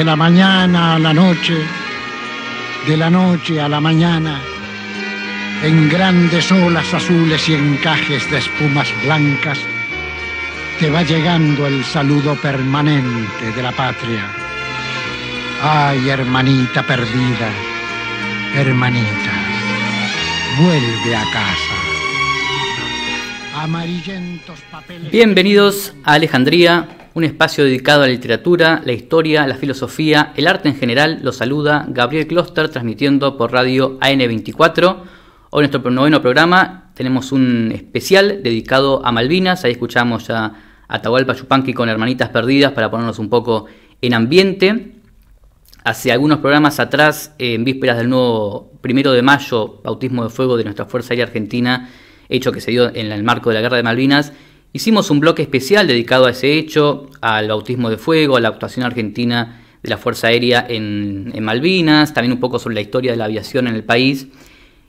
de la mañana a la noche, de la noche a la mañana, en grandes olas azules y encajes de espumas blancas, te va llegando el saludo permanente de la patria. Ay, hermanita perdida, hermanita, vuelve a casa. Amarillentos papeles. Bienvenidos a Alejandría un espacio dedicado a la literatura, la historia, la filosofía, el arte en general. Lo saluda Gabriel Kloster transmitiendo por radio AN24. Hoy nuestro noveno programa tenemos un especial dedicado a Malvinas. Ahí escuchamos ya a Atahualpa Chupanqui con Hermanitas Perdidas para ponernos un poco en ambiente. Hace algunos programas atrás, en vísperas del nuevo primero de mayo, bautismo de fuego de nuestra Fuerza Aérea Argentina, hecho que se dio en el marco de la Guerra de Malvinas, Hicimos un bloque especial dedicado a ese hecho, al bautismo de fuego, a la actuación argentina de la Fuerza Aérea en, Malvinas, también un poco sobre la historia de la aviación en el país.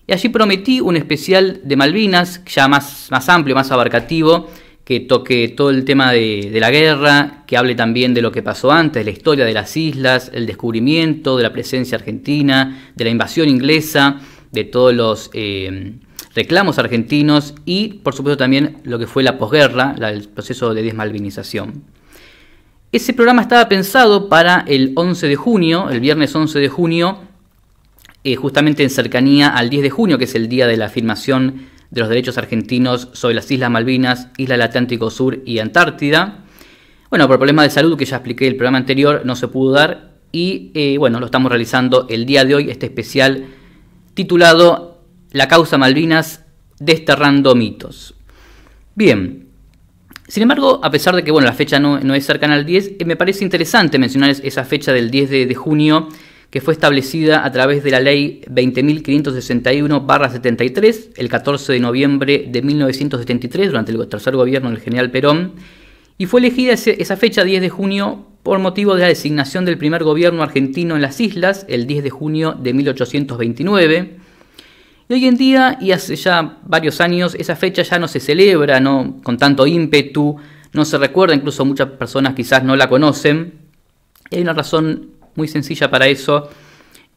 Y allí prometí un especial de Malvinas, ya más, más amplio, más abarcativo, que toque todo el tema de, la guerra, que hable también de lo que pasó antes, la historia de las islas, el descubrimiento, de la presencia argentina, de la invasión inglesa, de todos los eh, reclamos argentinos y, por supuesto, también lo que fue la posguerra, el proceso de desmalvinización. Ese programa estaba pensado para el 11 de junio, el viernes 11 de junio, eh, justamente en cercanía al 10 de junio, que es el día de la afirmación de los derechos argentinos sobre las Islas Malvinas, Isla del Atlántico Sur y Antártida. Bueno, por problemas de salud que ya expliqué el programa anterior, no se pudo dar y eh, bueno, lo estamos realizando el día de hoy, este especial titulado la causa Malvinas desterrando mitos. Bien. Sin embargo, a pesar de que bueno, la fecha no, es cercana al 10, eh, me parece interesante mencionar esa fecha del 10 de, junio que fue establecida a través de la ley 20.561-73 el 14 de noviembre de 1973 durante el tercer gobierno del general Perón y fue elegida esa fecha 10 de junio por motivo de la designación del primer gobierno argentino en las islas el 10 de junio de 1829 y hoy en día, y hace ya varios años, esa fecha ya no se celebra ¿no? con tanto ímpetu, no se recuerda, incluso muchas personas quizás no la conocen. Y hay una razón muy sencilla para eso,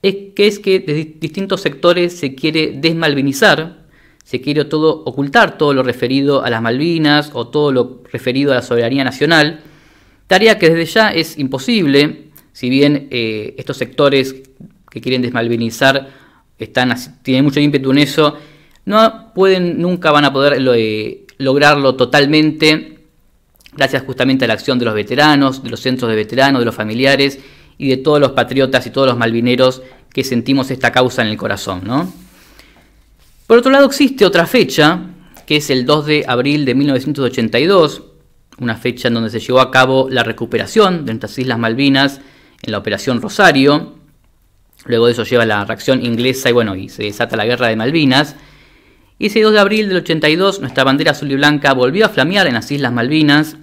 es que es que de distintos sectores se quiere desmalvinizar, se quiere todo ocultar todo lo referido a las Malvinas o todo lo referido a la soberanía nacional, tarea que desde ya es imposible, si bien eh, estos sectores que quieren desmalvinizar están, tienen mucho ímpetu en eso, no pueden, nunca van a poder eh, lograrlo totalmente, gracias justamente a la acción de los veteranos, de los centros de veteranos, de los familiares y de todos los patriotas y todos los malvineros que sentimos esta causa en el corazón. ¿no? Por otro lado, existe otra fecha, que es el 2 de abril de 1982, una fecha en donde se llevó a cabo la recuperación de nuestras Islas Malvinas en la Operación Rosario, Luego de eso lleva la reacción inglesa y bueno, y se desata la guerra de Malvinas. Y ese 2 de abril del 82 nuestra bandera azul y blanca volvió a flamear en las Islas Malvinas.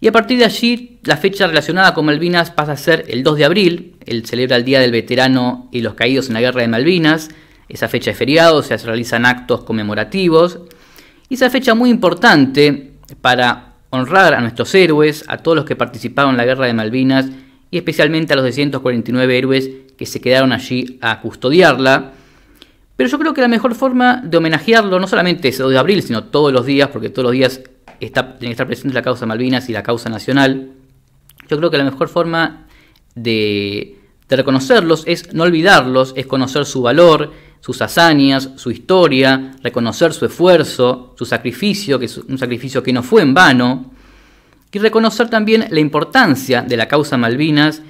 Y a partir de allí la fecha relacionada con Malvinas pasa a ser el 2 de abril. el celebra el Día del Veterano y los Caídos en la Guerra de Malvinas. Esa fecha es feriado, se realizan actos conmemorativos. Y esa fecha muy importante para honrar a nuestros héroes, a todos los que participaron en la Guerra de Malvinas y especialmente a los 249 héroes que se quedaron allí a custodiarla. Pero yo creo que la mejor forma de homenajearlo, no solamente ese 2 de abril, sino todos los días, porque todos los días está, tiene que estar presente la causa Malvinas y la causa nacional, yo creo que la mejor forma de, de reconocerlos es no olvidarlos, es conocer su valor, sus hazañas, su historia, reconocer su esfuerzo, su sacrificio, que es un sacrificio que no fue en vano, y reconocer también la importancia de la causa Malvinas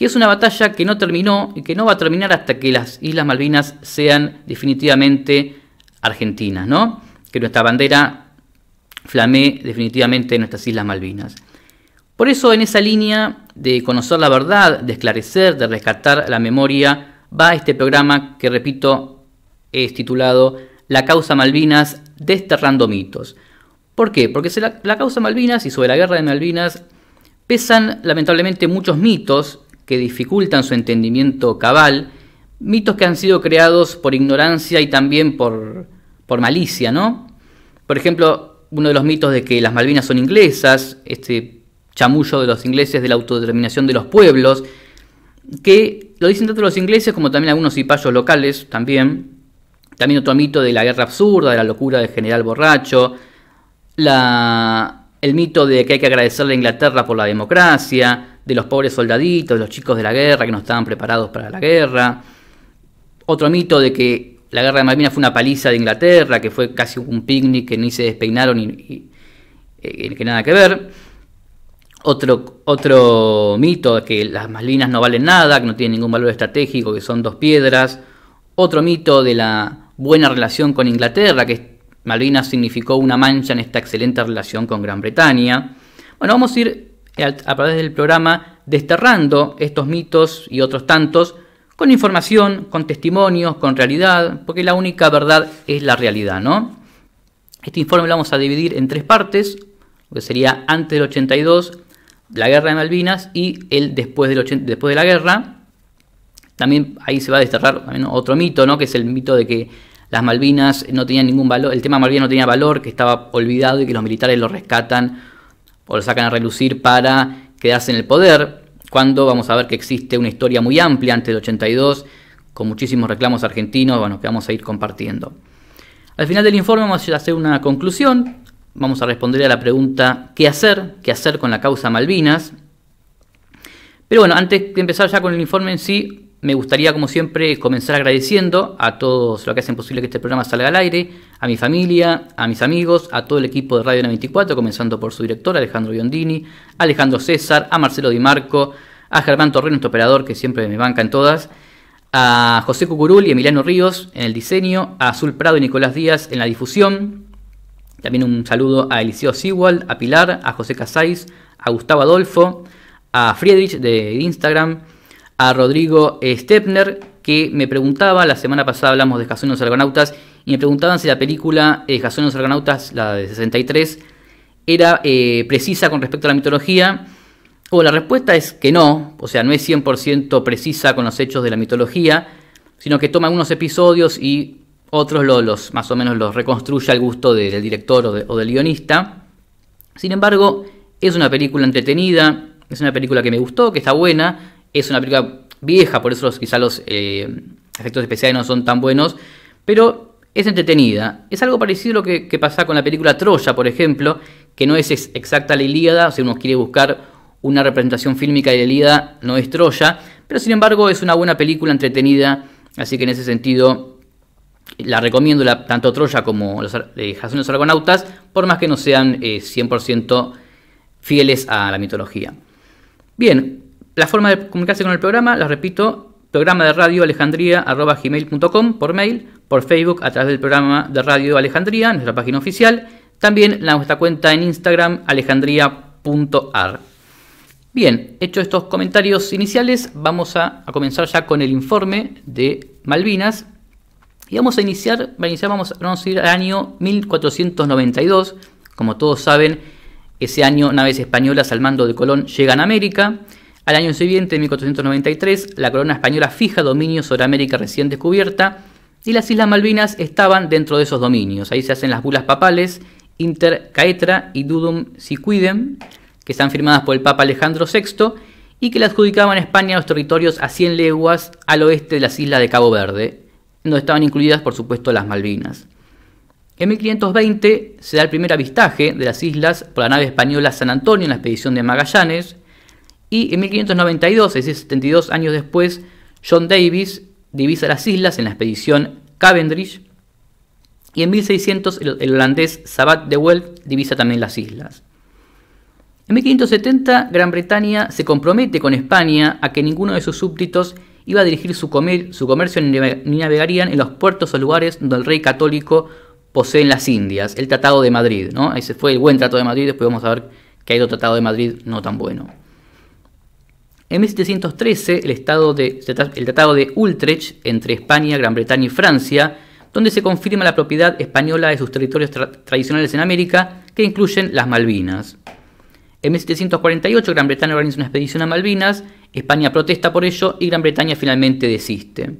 que es una batalla que no terminó y que no va a terminar hasta que las Islas Malvinas sean definitivamente argentinas, ¿no? Que nuestra bandera flamee definitivamente en nuestras Islas Malvinas. Por eso en esa línea de conocer la verdad, de esclarecer, de rescatar la memoria, va este programa que, repito, es titulado La causa Malvinas, desterrando mitos. ¿Por qué? Porque la, la causa Malvinas y sobre la guerra de Malvinas pesan lamentablemente muchos mitos que dificultan su entendimiento cabal, mitos que han sido creados por ignorancia y también por, por malicia, ¿no? Por ejemplo, uno de los mitos de que las Malvinas son inglesas, este chamullo de los ingleses de la autodeterminación de los pueblos, que lo dicen tanto los ingleses como también algunos cipayos locales también. También otro mito de la guerra absurda, de la locura del general borracho, el mito de que hay que agradecerle a Inglaterra por la democracia, de los pobres soldaditos, los chicos de la guerra que no estaban preparados para la guerra. Otro mito de que la guerra de Malvinas fue una paliza de Inglaterra, que fue casi un picnic que ni se despeinaron y, eh, que nada que ver. Otro, otro mito de que las Malvinas no valen nada, que no tienen ningún valor estratégico, que son dos piedras. Otro mito de la buena relación con Inglaterra, que Malvinas significó una mancha en esta excelente relación con Gran Bretaña. Bueno, vamos a ir eh, a través del programa desterrando estos mitos y otros tantos con información, con testimonios, con realidad, porque la única verdad es la realidad, ¿no? Este informe lo vamos a dividir en tres partes, lo que sería antes del 82, la guerra de Malvinas y el después, del después de la guerra. También ahí se va a desterrar otro mito, ¿no? Que es el mito de que las Malvinas no tenían ningún valor, el tema Malvinas no tenía valor, que estaba olvidado y que los militares lo rescatan o lo sacan a relucir para quedarse en el poder, cuando vamos a ver que existe una historia muy amplia antes del 82, con muchísimos reclamos argentinos, bueno, que vamos a ir compartiendo. Al final del informe vamos a hacer una conclusión, vamos a responder a la pregunta ¿qué hacer? ¿Qué hacer con la causa Malvinas? Pero bueno, antes de empezar ya con el informe en sí, me gustaría, como siempre, comenzar agradeciendo a todos los que hacen posible que este programa salga al aire, a mi familia, a mis amigos, a todo el equipo de Radio 94, comenzando por su director Alejandro Biondini, a Alejandro César, a Marcelo Di Marco, a Germán Torreno, nuestro operador que siempre me banca en todas, a José Cucurul y Emiliano Ríos en el diseño, a Azul Prado y Nicolás Díaz en la difusión. También un saludo a Eliseo Sigual, a Pilar, a José Casais, a Gustavo Adolfo, a Friedrich de Instagram a Rodrigo Stepner, que me preguntaba, la semana pasada hablamos de Jason y los Argonautas, y me preguntaban si la película eh, Jason y los Argonautas, la de 63, era eh, precisa con respecto a la mitología. O la respuesta es que no, o sea, no es 100% precisa con los hechos de la mitología, sino que toma unos episodios y otros los, más o menos los reconstruye al gusto del director o, o del guionista. Sin embargo, es una película entretenida, es una película que me gustó, que está buena, es una película vieja, por eso quizá los eh, efectos especiales no son tan buenos, pero es entretenida. Es algo parecido a lo que, pasa con la película Troya, por ejemplo, que no es exacta la Ilíada, o sea, uno quiere buscar una representación fílmica de la Ilíada, no es Troya, pero sin embargo es una buena película entretenida, así que en ese sentido la recomiendo tanto Troya como los, eh, los Argonautas, por más que no sean 100% eh, fieles a la mitología. Bien, la forma de comunicarse con el programa, la repito, programa de radio alejandría gmail.com por mail, por Facebook a través del programa de radio Alejandría, nuestra página oficial, también la, nuestra cuenta en Instagram alejandría.ar. Bien, hechos estos comentarios iniciales, vamos a, comenzar ya con el informe de Malvinas. Y vamos a iniciar, vamos, a ir al año 1492. Como todos saben, ese año naves españolas al mando de Colón llegan a América. Al año siguiente, en 1493, la corona española fija dominio sobre América recién descubierta y las Islas Malvinas estaban dentro de esos dominios. Ahí se hacen las bulas papales Inter Caetra y Dudum Siquidem, que están firmadas por el Papa Alejandro VI y que le adjudicaban a España los territorios a 100 leguas al oeste de las islas de Cabo Verde, donde estaban incluidas, por supuesto, las Malvinas. En 1520 se da el primer avistaje de las islas por la nave española San Antonio en la expedición de Magallanes, y en 1592, es decir, 72 años después, John Davis divisa las islas en la expedición Cavendish. Y en 1600 el, holandés Sabat de Weld divisa también las islas. En 1570 Gran Bretaña se compromete con España a que ninguno de sus súbditos iba a dirigir su, su comercio ni navegarían en los puertos o lugares donde el rey católico posee en las Indias, el Tratado de Madrid. ¿no? Ese fue el buen Tratado de Madrid, después vamos a ver que hay otro Tratado de Madrid no tan bueno. En 1713, el, Tratado de Utrecht entre España, Gran Bretaña y Francia, donde se confirma la propiedad española de sus territorios tradicionales en América, que incluyen las Malvinas. En 1748, Gran Bretaña organiza una expedición a Malvinas, España protesta por ello y Gran Bretaña finalmente desiste.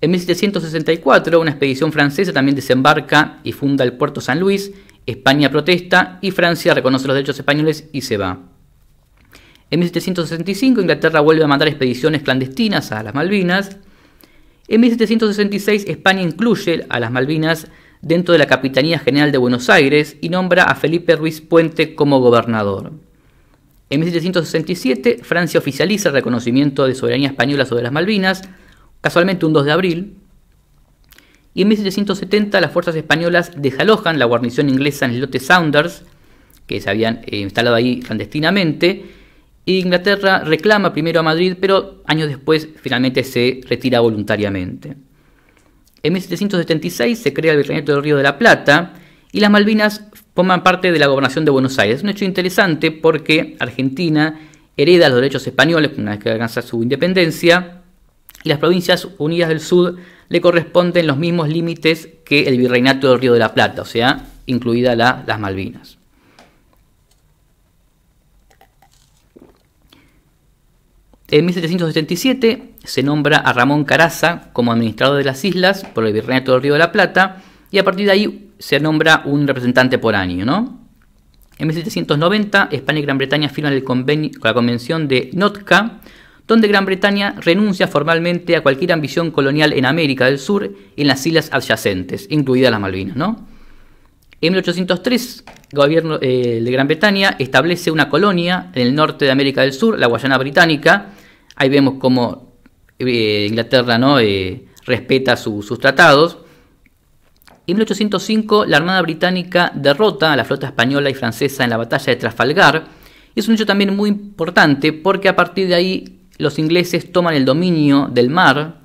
En 1764, una expedición francesa también desembarca y funda el puerto San Luis, España protesta y Francia reconoce los derechos españoles y se va. En 1765 Inglaterra vuelve a mandar expediciones clandestinas a las Malvinas. En 1766 España incluye a las Malvinas dentro de la Capitanía General de Buenos Aires y nombra a Felipe Ruiz Puente como gobernador. En 1767 Francia oficializa el reconocimiento de soberanía española sobre las Malvinas, casualmente un 2 de abril. Y en 1770 las fuerzas españolas desalojan la guarnición inglesa en el lote Saunders, que se habían eh, instalado ahí clandestinamente, Inglaterra reclama primero a Madrid, pero años después finalmente se retira voluntariamente. En 1776 se crea el Virreinato del Río de la Plata y las Malvinas forman parte de la gobernación de Buenos Aires. Es un hecho interesante porque Argentina hereda los derechos españoles una vez que alcanza su independencia y las provincias unidas del sur le corresponden los mismos límites que el Virreinato del Río de la Plata, o sea, incluida la, las Malvinas. En 1777 se nombra a Ramón Caraza como administrador de las islas por el Virreinato del Río de la Plata y a partir de ahí se nombra un representante por año, En 1790 España y Gran Bretaña firman el convenio, la convención de Notca donde Gran Bretaña renuncia formalmente a cualquier ambición colonial en América del Sur y en las islas adyacentes, incluidas las Malvinas, En 1803, eh, el gobierno de Gran Bretaña establece una colonia en el norte de América del Sur, la Guayana Británica, Ahí vemos cómo eh, Inglaterra ¿no? Eh, respeta sus tratados. En 1805 la Armada Británica derrota a la flota española y francesa en la batalla de Trafalgar. Y es un hecho también muy importante porque a partir de ahí los ingleses toman el dominio del mar.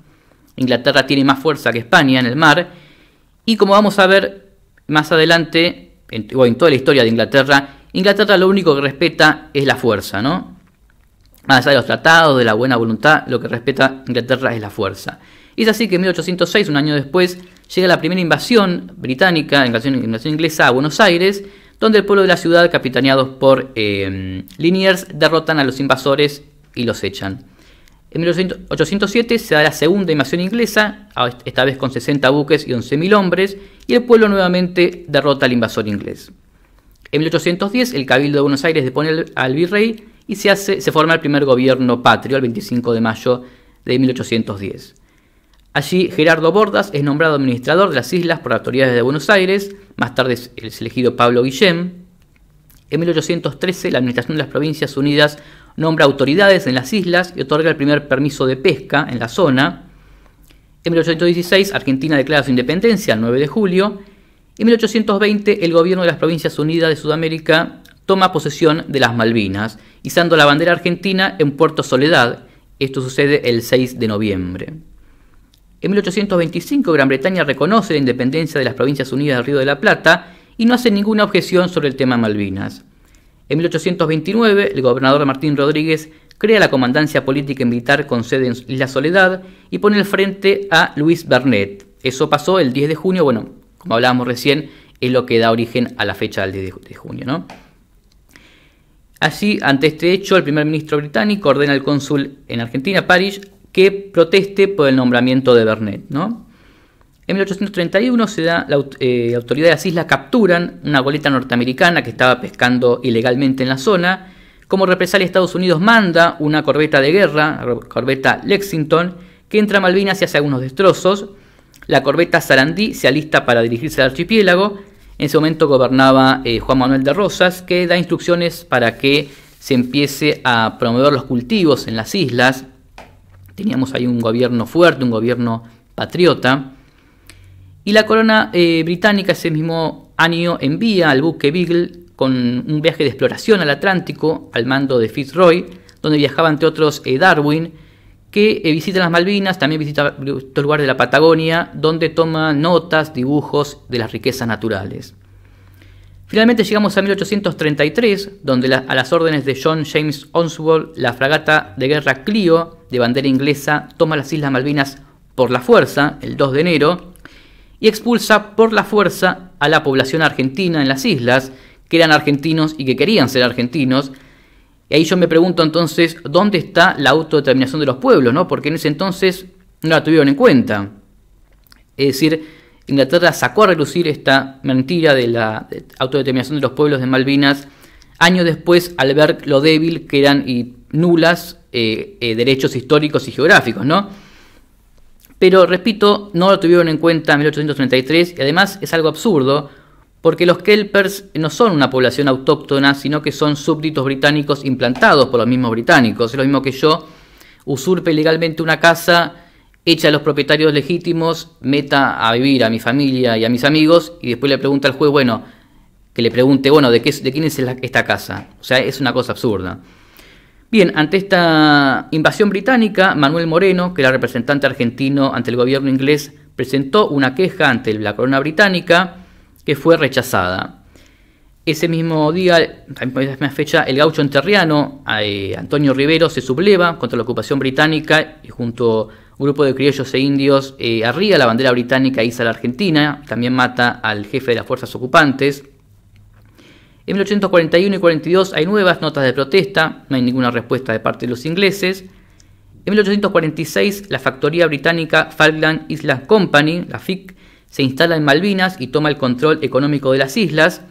Inglaterra tiene más fuerza que España en el mar. Y como vamos a ver más adelante, o en toda la historia de Inglaterra, Inglaterra lo único que respeta es la fuerza, ¿no? Más allá de los tratados, de la buena voluntad, lo que respeta Inglaterra es la fuerza. Y es así que en 1806, un año después, llega la primera invasión británica, invasión, inglesa a Buenos Aires, donde el pueblo de la ciudad, capitaneados por eh, Liniers, derrotan a los invasores y los echan. En 1807 se da la segunda invasión inglesa, esta vez con 60 buques y 11.000 hombres, y el pueblo nuevamente derrota al invasor inglés. En 1810 el Cabildo de Buenos Aires depone al virrey y se, forma el primer gobierno patrio el 25 de mayo de 1810. Allí Gerardo Bordas es nombrado administrador de las islas por autoridades de Buenos Aires, más tarde es elegido Pablo Guillem. En 1813 la Administración de las Provincias Unidas nombra autoridades en las islas y otorga el primer permiso de pesca en la zona. En 1816 Argentina declara su independencia el 9 de julio. En 1820 el gobierno de las Provincias Unidas de Sudamérica toma posesión de las Malvinas, izando la bandera argentina en Puerto Soledad. Esto sucede el 6 de noviembre. En 1825 Gran Bretaña reconoce la independencia de las Provincias Unidas del Río de la Plata y no hace ninguna objeción sobre el tema Malvinas. En 1829 el gobernador Martín Rodríguez crea la Comandancia Política y Militar con sede en la Soledad y pone el frente a Luis Bernet. Eso pasó el 10 de junio, bueno, como hablábamos recién, es lo que da origen a la fecha del 10 de junio, ¿no? Así, ante este hecho, el primer ministro británico ordena al cónsul en Argentina, París, que proteste por el nombramiento de Bernet. ¿no? En 1831 se da, la eh, autoridad de las islas capturan una goleta norteamericana que estaba pescando ilegalmente en la zona. Como represalia, Estados Unidos manda una corbeta de guerra, corbeta Lexington, que entra a Malvinas y hace algunos destrozos. La corbeta Sarandí se alista para dirigirse al archipiélago en ese momento gobernaba eh, Juan Manuel de Rosas, que da instrucciones para que se empiece a promover los cultivos en las islas. Teníamos ahí un gobierno fuerte, un gobierno patriota. Y la corona eh, británica ese mismo año envía al buque Beagle con un viaje de exploración al Atlántico al mando de Fitzroy, donde viajaba entre otros eh, Darwin, que eh, visita las Malvinas, también visita el este lugar de la Patagonia, donde toma notas, dibujos de las riquezas naturales. Finalmente llegamos a 1833, donde a las órdenes de John James Oswald, la fragata de guerra Clio, de bandera inglesa, toma las Islas Malvinas por la fuerza, el 2 de enero, y expulsa por la fuerza a la población argentina en las islas, que eran argentinos y que querían ser argentinos, y ahí yo me pregunto entonces, ¿dónde está la autodeterminación de los pueblos? ¿no? Porque en ese entonces no la tuvieron en cuenta. Es decir, Inglaterra sacó a relucir esta mentira de la autodeterminación de los pueblos de Malvinas años después al ver lo débil que eran y nulas eh, eh, derechos históricos y geográficos, ¿no? Pero repito, no lo tuvieron en cuenta en 1833 y además es algo absurdo porque los Kelpers no son una población autóctona, sino que son súbditos británicos implantados por los mismos británicos. Es lo mismo que yo usurpe legalmente una casa, echa a los propietarios legítimos, meta a vivir a mi familia y a mis amigos, y después le pregunta al juez, bueno, que le pregunte, bueno, ¿de, qué, de quién es esta casa? O sea, es una cosa absurda. Bien, ante esta invasión británica, Manuel Moreno, que era representante argentino ante el gobierno inglés, presentó una queja ante la corona británica, que fue rechazada. Ese mismo día, también esa misma fecha, el gaucho enterriano eh, Antonio Rivero se subleva contra la ocupación británica y junto a un grupo de criollos e indios eh, la bandera británica e iza la Argentina, también mata al jefe de las fuerzas ocupantes. En 1841 y 42 hay nuevas notas de protesta, no hay ninguna respuesta de parte de los ingleses. En 1846 la factoría británica Falkland Island Company, la FIC, se instala en Malvinas y toma el control económico de las islas.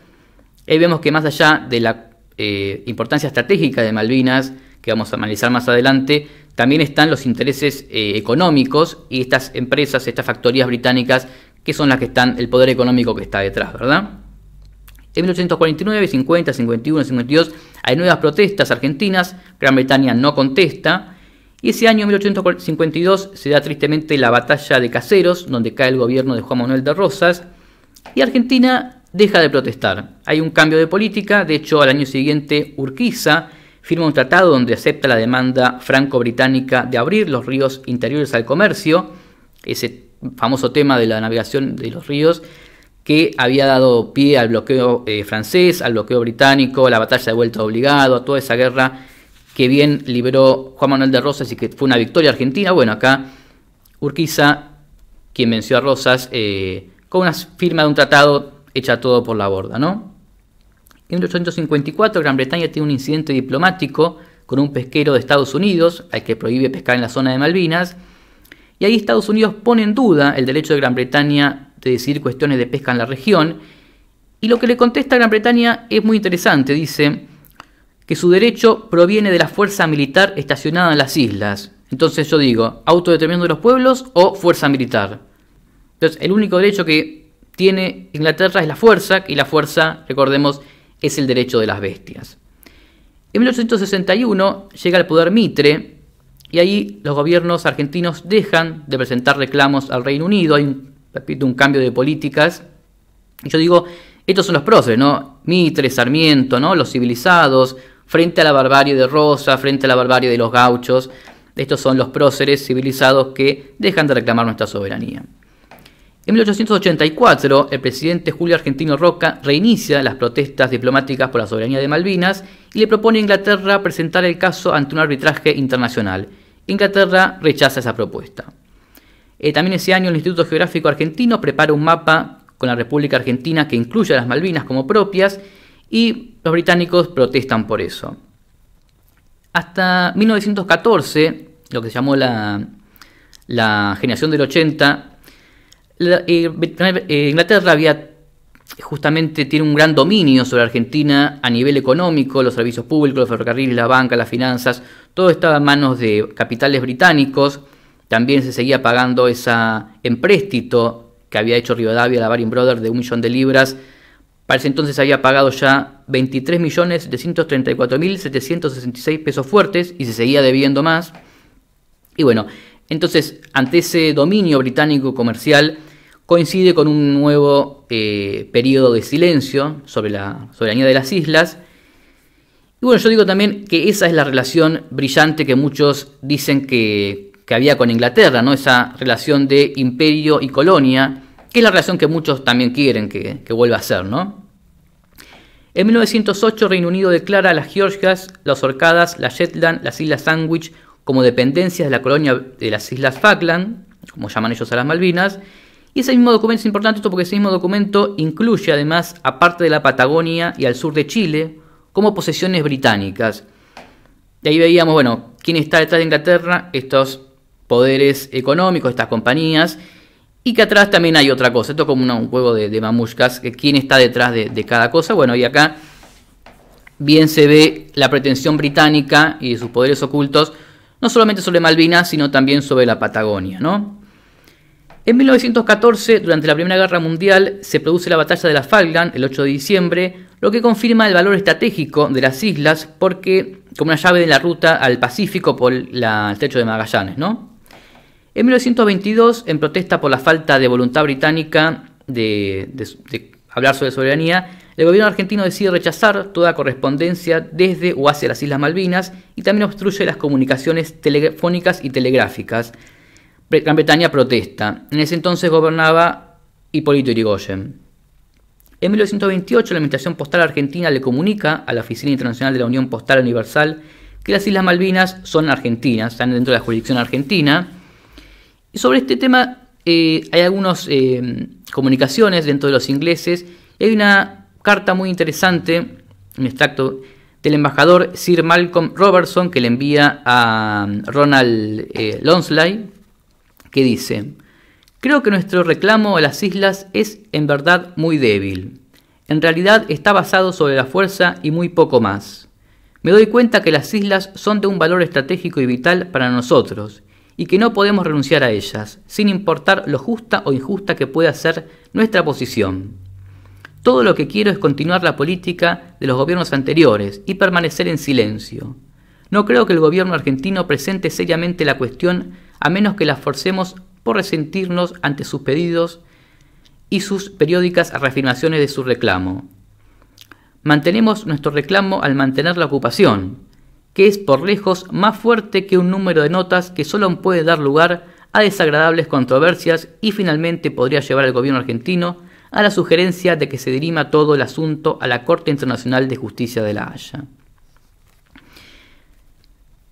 Ahí vemos que más allá de la eh, importancia estratégica de Malvinas, que vamos a analizar más adelante, también están los intereses eh, económicos y estas empresas, estas factorías británicas, que son las que están, el poder económico que está detrás, ¿verdad? En 1849, 50, 51, 52 hay nuevas protestas argentinas, Gran Bretaña no contesta, y ese año 1852 se da tristemente la batalla de Caseros, donde cae el gobierno de Juan Manuel de Rosas, y Argentina deja de protestar. Hay un cambio de política, de hecho al año siguiente Urquiza firma un tratado donde acepta la demanda franco-británica de abrir los ríos interiores al comercio, ese famoso tema de la navegación de los ríos que había dado pie al bloqueo eh, francés, al bloqueo británico, a la batalla de vuelta obligado, a toda esa guerra que bien liberó Juan Manuel de Rosas y que fue una victoria argentina. Bueno, acá Urquiza, quien venció a Rosas, eh, con una firma de un tratado hecha todo por la borda, ¿no? En 1854 Gran Bretaña tiene un incidente diplomático con un pesquero de Estados Unidos, al que prohíbe pescar en la zona de Malvinas, y ahí Estados Unidos pone en duda el derecho de Gran Bretaña de decidir cuestiones de pesca en la región, y lo que le contesta Gran Bretaña es muy interesante, dice, que su derecho proviene de la fuerza militar estacionada en las islas. Entonces yo digo, autodeterminación de los pueblos o fuerza militar. Entonces el único derecho que tiene Inglaterra es la fuerza, y la fuerza, recordemos, es el derecho de las bestias. En 1861 llega el poder Mitre y ahí los gobiernos argentinos dejan de presentar reclamos al Reino Unido, hay un, cambio de políticas. Y yo digo, estos son los próceres, ¿no? Mitre, Sarmiento, ¿no? Los civilizados, frente a la barbarie de Rosa, frente a la barbarie de los gauchos. Estos son los próceres civilizados que dejan de reclamar nuestra soberanía. En 1884, el presidente Julio Argentino Roca reinicia las protestas diplomáticas por la soberanía de Malvinas y le propone a Inglaterra presentar el caso ante un arbitraje internacional. Inglaterra rechaza esa propuesta. Eh, también ese año el Instituto Geográfico Argentino prepara un mapa con la República Argentina que incluye a las Malvinas como propias y los británicos protestan por eso. Hasta 1914, lo que se llamó la, la generación del 80, eh, eh, Inglaterra había justamente tiene un gran dominio sobre Argentina a nivel económico, los servicios públicos, los ferrocarriles, la banca, las finanzas, todo estaba en manos de capitales británicos. También se seguía pagando ese empréstito que había hecho Rivadavia a la Baring Brothers de un millón de libras para ese entonces había pagado ya 23.734.766 pesos fuertes y se seguía debiendo más. Y bueno, entonces ante ese dominio británico comercial coincide con un nuevo eh, periodo de silencio sobre la soberanía de las islas. Y bueno, yo digo también que esa es la relación brillante que muchos dicen que, había con Inglaterra, ¿no? Esa relación de imperio y colonia que es la relación que muchos también quieren que, vuelva a ser, ¿no? En 1908 Reino Unido declara a las Georgias, las Orcadas, las Shetland, las Islas Sandwich como dependencias de la colonia de las Islas Falkland, como llaman ellos a las Malvinas, y ese mismo documento es importante porque ese mismo documento incluye además a parte de la Patagonia y al sur de Chile como posesiones británicas. De ahí veíamos, bueno, quién está detrás de Inglaterra, estos poderes económicos, estas compañías, y que atrás también hay otra cosa. Esto como un juego de, de mamushkas, quién está detrás de, cada cosa. Bueno, y acá bien se ve la pretensión británica y sus poderes ocultos, no solamente sobre Malvinas, sino también sobre la Patagonia, ¿no? En 1914, durante la Primera Guerra Mundial, se produce la batalla de la Falkland el 8 de diciembre, lo que confirma el valor estratégico de las islas porque como una llave de la ruta al Pacífico por el techo de Magallanes, ¿no? En 1922, en protesta por la falta de voluntad británica de, hablar sobre soberanía, el gobierno argentino decide rechazar toda correspondencia desde o hacia las Islas Malvinas y también obstruye las comunicaciones telefónicas y telegráficas. Gran Bretaña protesta. En ese entonces gobernaba Hipólito Yrigoyen. En 1928 la Administración Postal Argentina le comunica a la Oficina Internacional de la Unión Postal Universal que las Islas Malvinas son argentinas, están dentro de la jurisdicción argentina, sobre este tema eh, hay algunas eh, comunicaciones dentro de los ingleses. Hay una carta muy interesante, un extracto del embajador Sir Malcolm Robertson que le envía a um, Ronald eh, Lonsley, que dice, creo que nuestro reclamo a las islas es en verdad muy débil. En realidad está basado sobre la fuerza y muy poco más. Me doy cuenta que las islas son de un valor estratégico y vital para nosotros, y que no podemos renunciar a ellas, sin importar lo justa o injusta que pueda ser nuestra posición. Todo lo que quiero es continuar la política de los gobiernos anteriores y permanecer en silencio. No creo que el gobierno argentino presente seriamente la cuestión a menos que la forcemos por resentirnos ante sus pedidos y sus periódicas reafirmaciones de su reclamo. Mantenemos nuestro reclamo al mantener la ocupación, que es por lejos más fuerte que un número de notas que solo puede dar lugar a desagradables controversias y finalmente podría llevar al gobierno argentino a la sugerencia de que se dirima todo el asunto a la Corte Internacional de Justicia de la Haya.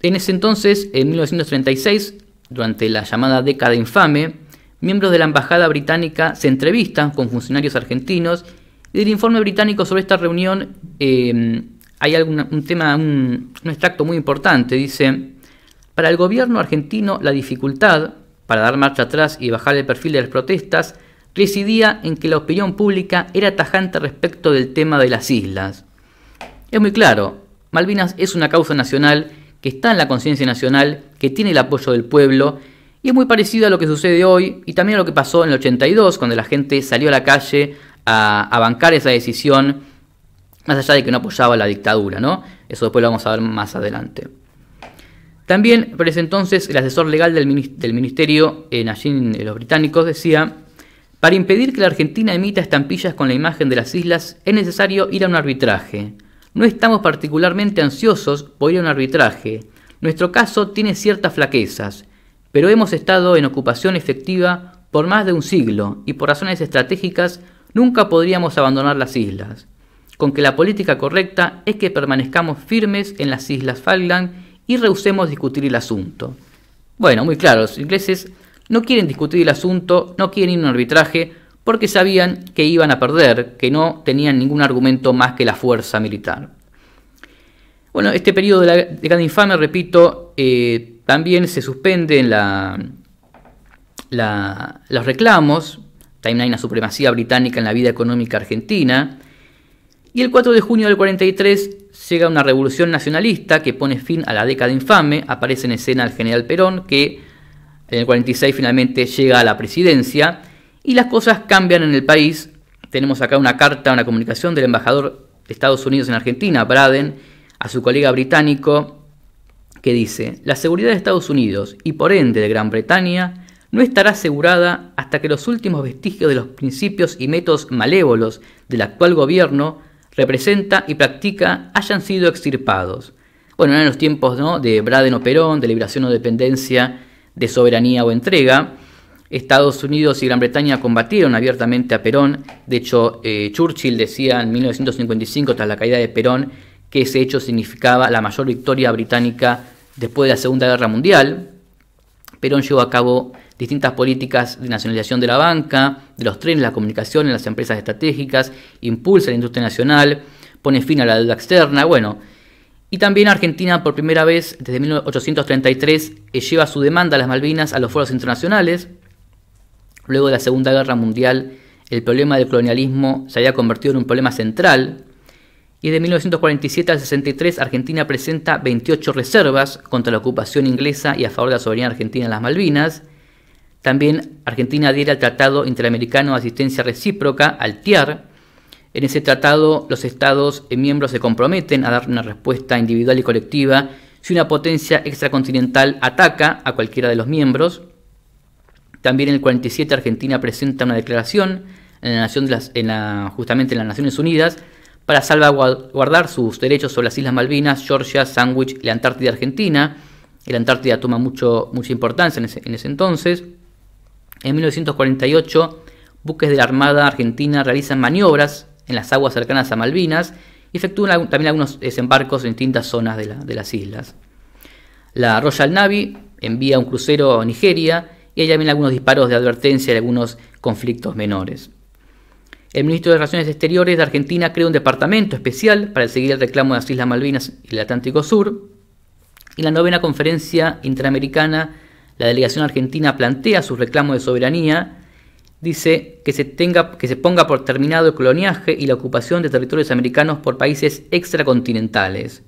En ese entonces, en 1936, durante la llamada década infame, miembros de la Embajada Británica se entrevistan con funcionarios argentinos y el informe británico sobre esta reunión eh, hay algún, un tema, un, extracto muy importante. Dice, para el gobierno argentino la dificultad para dar marcha atrás y bajar el perfil de las protestas residía en que la opinión pública era tajante respecto del tema de las islas. Es muy claro, Malvinas es una causa nacional que está en la conciencia nacional, que tiene el apoyo del pueblo, y es muy parecido a lo que sucede hoy y también a lo que pasó en el 82, cuando la gente salió a la calle a bancar esa decisión más allá de que no apoyaba la dictadura, ¿no? Eso después lo vamos a ver más adelante. También, por ese entonces, el asesor legal del, ministerio, en eh, allí eh, los británicos, decía, para impedir que la Argentina emita estampillas con la imagen de las islas, es necesario ir a un arbitraje. No estamos particularmente ansiosos por ir a un arbitraje. Nuestro caso tiene ciertas flaquezas, pero hemos estado en ocupación efectiva por más de un siglo y por razones estratégicas nunca podríamos abandonar las islas con que la política correcta es que permanezcamos firmes en las Islas Falkland y rehusemos discutir el asunto. Bueno, muy claro, los ingleses no quieren discutir el asunto, no quieren ir a un arbitraje, porque sabían que iban a perder, que no tenían ningún argumento más que la fuerza militar. Bueno, este periodo de, la, gran infame, repito, eh, también se suspenden los reclamos, también hay supremacía británica en la vida económica argentina, y el 4 de junio del 43 llega una revolución nacionalista que pone fin a la década infame, aparece en escena el general Perón, que en el 46 finalmente llega a la presidencia, y las cosas cambian en el país. Tenemos acá una carta, una comunicación del embajador de Estados Unidos en Argentina, Braden, a su colega británico, que dice, la seguridad de Estados Unidos y por ende de Gran Bretaña no estará asegurada hasta que los últimos vestigios de los principios y métodos malévolos del actual gobierno representa y practica hayan sido extirpados. Bueno, en los tiempos de Braden o Perón, de liberación o dependencia, de soberanía o entrega. Estados Unidos y Gran Bretaña combatieron abiertamente a Perón. De hecho, eh, Churchill decía en 1955, tras la caída de Perón, que ese hecho significaba la mayor victoria británica después de la Segunda Guerra Mundial. Perón llevó a cabo distintas políticas de nacionalización de la banca, de los trenes, las comunicaciones, las empresas estratégicas, impulsa la industria nacional, pone fin a la deuda externa, bueno. Y también Argentina por primera vez desde 1833 eh, lleva su demanda a las Malvinas a los foros internacionales. Luego de la Segunda Guerra Mundial, el problema del colonialismo se había convertido en un problema central y de 1947 al 63 Argentina presenta 28 reservas contra la ocupación inglesa y a favor de la soberanía argentina en las Malvinas. También Argentina adhiere al Tratado Interamericano de Asistencia Recíproca, al TIAR. En ese tratado los Estados miembros se comprometen a dar una respuesta individual y colectiva si una potencia extracontinental ataca a cualquiera de los miembros. También en el 47 Argentina presenta una declaración en la justamente en las Naciones Unidas para salvaguardar sus derechos sobre las Islas Malvinas, Georgia, Sandwich y la Antártida Argentina. La Antártida toma mucho, mucha importancia en ese, en ese entonces. En 1948, buques de la Armada Argentina realizan maniobras en las aguas cercanas a Malvinas y efectúan también algunos desembarcos en distintas zonas de, las islas. La Royal Navy envía un crucero a Nigeria y hay también algunos disparos de advertencia y algunos conflictos menores. El ministro de Relaciones Exteriores de Argentina crea un departamento especial para seguir el reclamo de las Islas Malvinas y el Atlántico Sur. Y la novena conferencia interamericana la delegación argentina plantea su reclamo de soberanía, dice que se, tenga, que se ponga por terminado el coloniaje y la ocupación de territorios americanos por países extracontinentales.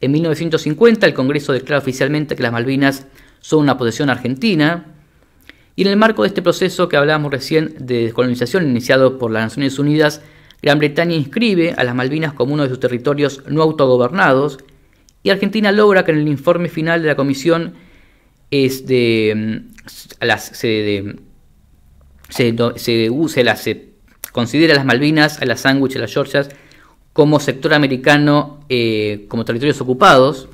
En 1950 el Congreso declara oficialmente que las Malvinas son una posesión argentina, y en el marco de este proceso que hablábamos recién de descolonización iniciado por las Naciones Unidas, Gran Bretaña inscribe a las Malvinas como uno de sus territorios no autogobernados y Argentina logra que en el informe final de la Comisión se, considera a las Malvinas, a las Sandwich, a las Georgias como sector americano, eh, como territorios ocupados.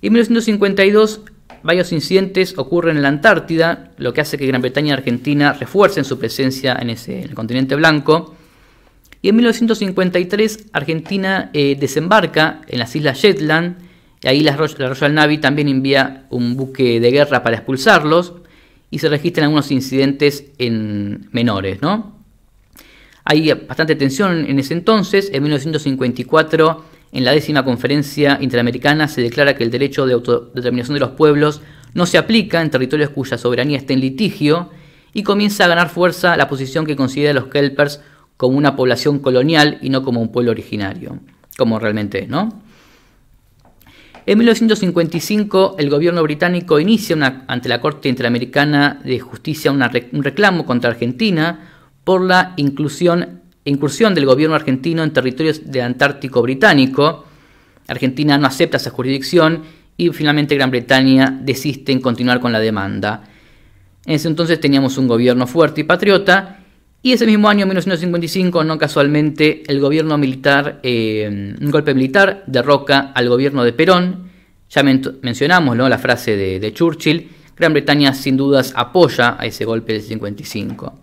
Y en 1952 varios incidentes ocurren en la Antártida, lo que hace que Gran Bretaña y Argentina refuercen su presencia en, ese, el continente blanco. Y en 1953 Argentina eh, desembarca en las islas Shetland ahí la, Royal Navy también envía un buque de guerra para expulsarlos y se registran algunos incidentes en menores, ¿no? Hay bastante tensión en ese entonces. En 1954, en la décima conferencia interamericana, se declara que el derecho de autodeterminación de los pueblos no se aplica en territorios cuya soberanía está en litigio y comienza a ganar fuerza la posición que considera a los Kelpers como una población colonial y no como un pueblo originario, como realmente es, ¿no? En 1955 el gobierno británico inicia ante la Corte Interamericana de Justicia un reclamo contra Argentina por la inclusión, incursión del gobierno argentino en territorios del Antártico británico. Argentina no acepta esa jurisdicción y finalmente Gran Bretaña desiste en continuar con la demanda. En ese entonces teníamos un gobierno fuerte y patriota y ese mismo año, 1955, no casualmente, el gobierno militar, eh, un golpe militar, derroca al gobierno de Perón. Ya mencionamos la frase de, Churchill. Gran Bretaña, sin dudas, apoya a ese golpe del 55.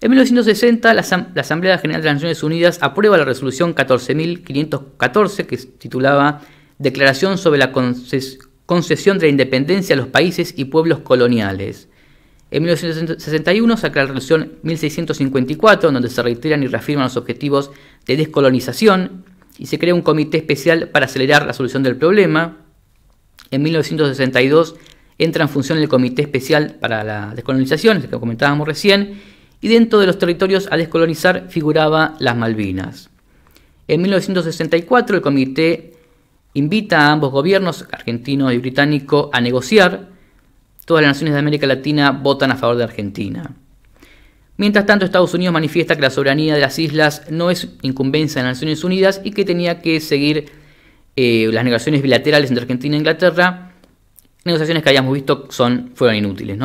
En 1960, la, Asamblea General de las Naciones Unidas aprueba la resolución 14.514, que titulaba Declaración sobre la concesión de la independencia a los países y pueblos coloniales en 1961 saca la resolución 1654, donde se reiteran y reafirman los objetivos de descolonización y se crea un comité especial para acelerar la solución del problema. En 1962 entra en función el Comité Especial para la Descolonización, el que comentábamos recién, y dentro de los territorios a descolonizar figuraba las Malvinas. En 1964 el comité invita a ambos gobiernos, argentino y británico, a negociar Todas las naciones de América Latina votan a favor de Argentina. Mientras tanto, Estados Unidos manifiesta que la soberanía de las islas no es incumbencia de las Naciones Unidas y que tenía que seguir eh, las negociaciones bilaterales entre Argentina e Inglaterra. Negociaciones que hayamos visto son, fueron inútiles,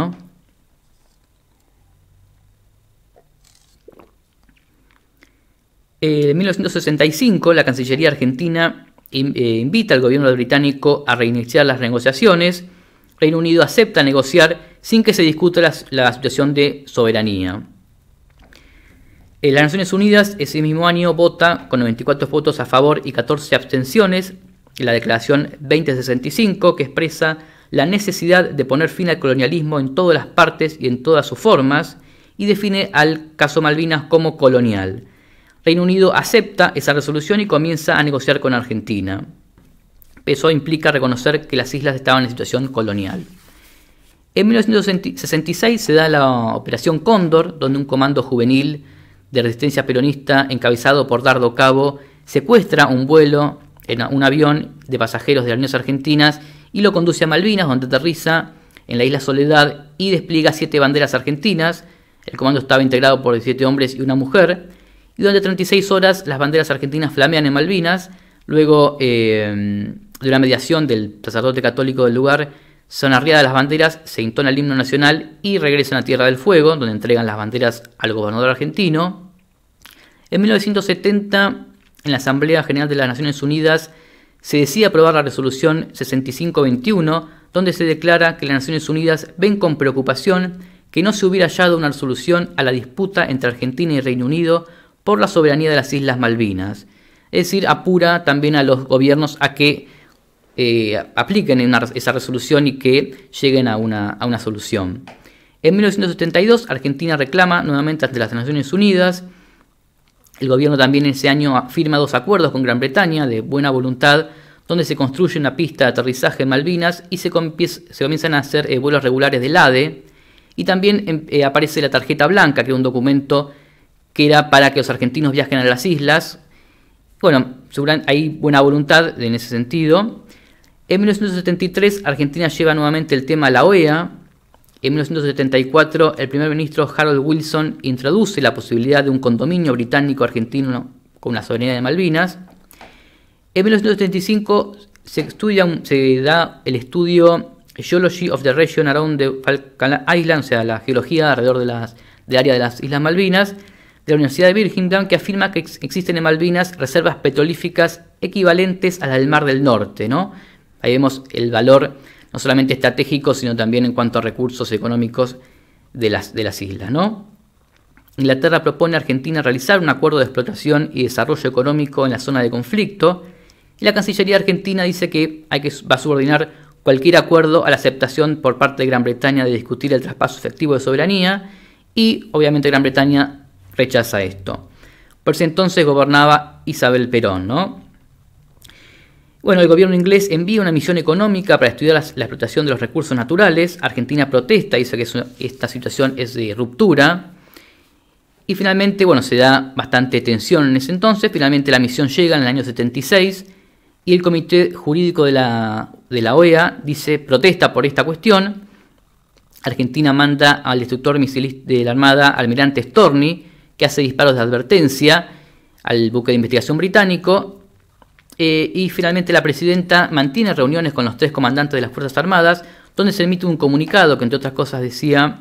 eh, en 1965, la Cancillería argentina eh, invita al gobierno británico a reiniciar las negociaciones Reino Unido acepta negociar sin que se discuta la, situación de soberanía. En eh, las Naciones Unidas ese mismo año vota con 94 votos a favor y 14 abstenciones la Declaración 2065 que expresa la necesidad de poner fin al colonialismo en todas las partes y en todas sus formas y define al caso Malvinas como colonial. Reino Unido acepta esa resolución y comienza a negociar con Argentina eso implica reconocer que las islas estaban en situación colonial. En 1966 se da la Operación Cóndor, donde un comando juvenil de resistencia peronista encabezado por Dardo Cabo secuestra un vuelo un avión de pasajeros de las Argentinas y lo conduce a Malvinas, donde aterriza en la isla Soledad y despliega siete banderas argentinas. El comando estaba integrado por 17 hombres y una mujer, y durante 36 horas las banderas argentinas flamean en Malvinas. Luego eh, de una mediación del sacerdote católico del lugar, son arriadas las banderas, se intona el himno nacional y regresan a Tierra del Fuego, donde entregan las banderas al gobernador argentino. En 1970, en la Asamblea General de las Naciones Unidas, se decide aprobar la resolución 6521, donde se declara que las Naciones Unidas ven con preocupación que no se hubiera hallado una resolución a la disputa entre Argentina y Reino Unido por la soberanía de las Islas Malvinas. Es decir, apura también a los gobiernos a que eh, apliquen esa resolución y que lleguen a una, solución. En 1972 Argentina reclama nuevamente ante las Naciones Unidas. El gobierno también ese año firma dos acuerdos con Gran Bretaña de buena voluntad donde se construye una pista de aterrizaje en Malvinas y se, comienzan a hacer eh, vuelos regulares del ADE. Y también em-, eh, aparece la tarjeta blanca, que es un documento que era para que los argentinos viajen a las islas. Bueno, hay buena voluntad en ese sentido. En 1973 Argentina lleva nuevamente el tema a la OEA. En 1974 el primer ministro Harold Wilson introduce la posibilidad de un condominio británico-argentino con la soberanía de Malvinas. En 1975 se, estudia, se da el estudio Geology of the Region Around the Falkland Islands, o sea, la geología alrededor de las, del área de las Islas Malvinas, de la Universidad de Birmingham, que afirma que existen en Malvinas reservas petrolíficas equivalentes a las del Mar del Norte, ¿no? Ahí vemos el valor no solamente estratégico, sino también en cuanto a recursos económicos de las, de las islas. ¿no? Inglaterra propone a Argentina realizar un acuerdo de explotación y desarrollo económico en la zona de conflicto, y la Cancillería argentina dice que, hay que va a subordinar cualquier acuerdo a la aceptación por parte de Gran Bretaña de discutir el traspaso efectivo de soberanía, y obviamente Gran Bretaña rechaza esto. Por ese entonces gobernaba Isabel Perón, ¿no? Bueno, el gobierno inglés envía una misión económica para estudiar la, explotación de los recursos naturales. Argentina protesta, dice que esta situación es de ruptura. Y finalmente, bueno, se da bastante tensión en ese entonces. Finalmente la misión llega en el año 76 y el comité jurídico de la, OEA e dice protesta por esta cuestión. Argentina manda al destructor de la Armada, almirante Storni, que hace disparos de advertencia al buque de investigación británico eh, y finalmente la presidenta mantiene reuniones con los tres comandantes de las Fuerzas Armadas, donde se emite un comunicado que entre otras cosas decía,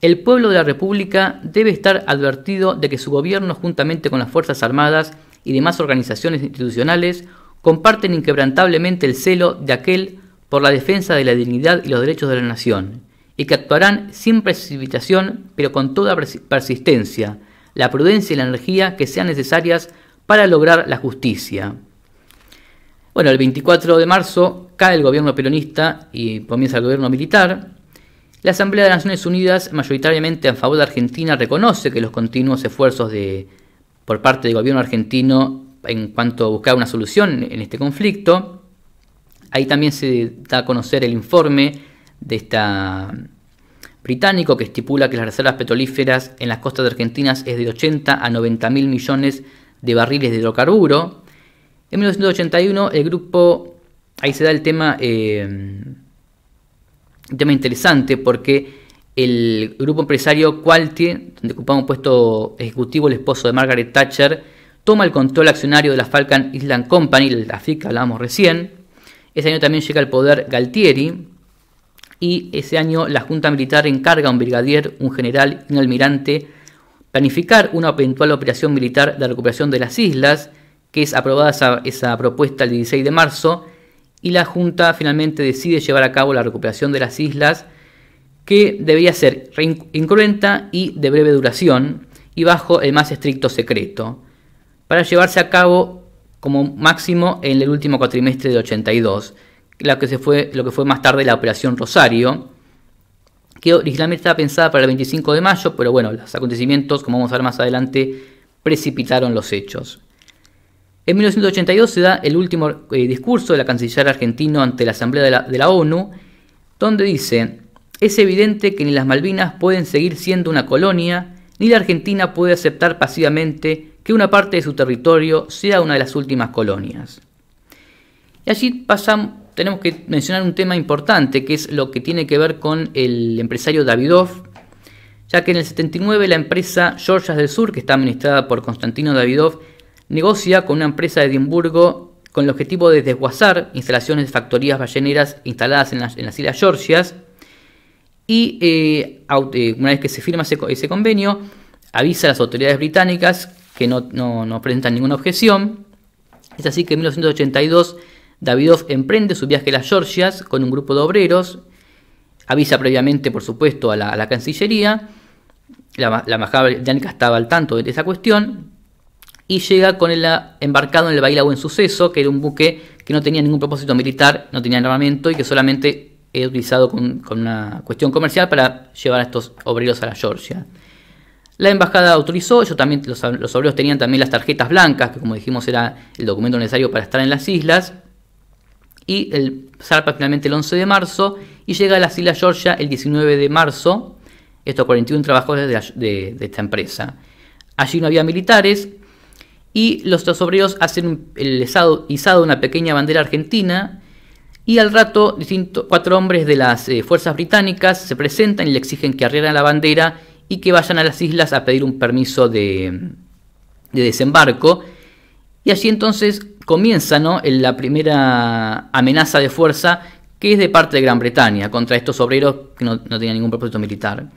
el pueblo de la República debe estar advertido de que su gobierno juntamente con las Fuerzas Armadas y demás organizaciones institucionales comparten inquebrantablemente el celo de aquel por la defensa de la dignidad y los derechos de la nación, y que actuarán sin precipitación pero con toda persistencia, la prudencia y la energía que sean necesarias para lograr la justicia. Bueno, el 24 de marzo cae el gobierno peronista y comienza el gobierno militar. La Asamblea de Naciones Unidas, mayoritariamente a favor de Argentina, reconoce que los continuos esfuerzos de, por parte del gobierno argentino en cuanto a buscar una solución en este conflicto. Ahí también se da a conocer el informe de esta británico que estipula que las reservas petrolíferas en las costas de Argentina es de 80 a 90 mil millones de de barriles de hidrocarburo. En 1981 el grupo, ahí se da el tema, eh, tema interesante porque el grupo empresario Qualtie, donde ocupaba un puesto ejecutivo el esposo de Margaret Thatcher, toma el control accionario de la Falcon Island Company, la FIC que hablábamos recién. Ese año también llega al poder Galtieri y ese año la Junta Militar encarga a un brigadier, un general un almirante planificar una eventual operación militar de recuperación de las islas, que es aprobada esa, propuesta el 16 de marzo, y la Junta finalmente decide llevar a cabo la recuperación de las islas, que debería ser incruenta y de breve duración, y bajo el más estricto secreto, para llevarse a cabo como máximo en el último cuatrimestre de 82, lo que, fue, lo que fue más tarde la Operación Rosario, que originalmente estaba pensada para el 25 de mayo, pero bueno, los acontecimientos, como vamos a ver más adelante, precipitaron los hechos. En 1982 se da el último eh, discurso de la canciller argentino ante la Asamblea de la, ONU, donde dice, es evidente que ni las Malvinas pueden seguir siendo una colonia, ni la Argentina puede aceptar pasivamente que una parte de su territorio sea una de las últimas colonias. Y allí pasan tenemos que mencionar un tema importante, que es lo que tiene que ver con el empresario Davidov, ya que en el 79 la empresa Georgias del Sur, que está administrada por Constantino Davidov, negocia con una empresa de Edimburgo con el objetivo de desguazar instalaciones de factorías balleneras instaladas en, en las Islas Georgias. Y eh, eh, una vez que se firma ese, ese, convenio, avisa a las autoridades británicas que no, no presentan ninguna objeción. Es así que en 1982 Davidov emprende su viaje a las Georgias con un grupo de obreros, avisa previamente, por supuesto, a la, Cancillería, la, embajada embajada británica estaba al tanto de esa cuestión, y llega con el embarcado en el Baila Buen Suceso, que era un buque que no tenía ningún propósito militar, no tenía armamento y que solamente era utilizado con, una cuestión comercial para llevar a estos obreros a la Georgia. La embajada autorizó, Yo también, los, obreros tenían también las tarjetas blancas, que como dijimos era el documento necesario para estar en las islas, y el, zarpa finalmente el 11 de marzo y llega a las Islas Georgia el 19 de marzo. Estos 41 trabajadores de, de, esta empresa. Allí no había militares y los dos obreros hacen el izado, una pequeña bandera argentina y al rato cuatro hombres de las eh, fuerzas británicas se presentan y le exigen que arrieran la bandera y que vayan a las islas a pedir un permiso de, de desembarco y así entonces comienza ¿no? la primera amenaza de fuerza que es de parte de Gran Bretaña contra estos obreros que no, no tenían ningún propósito militar.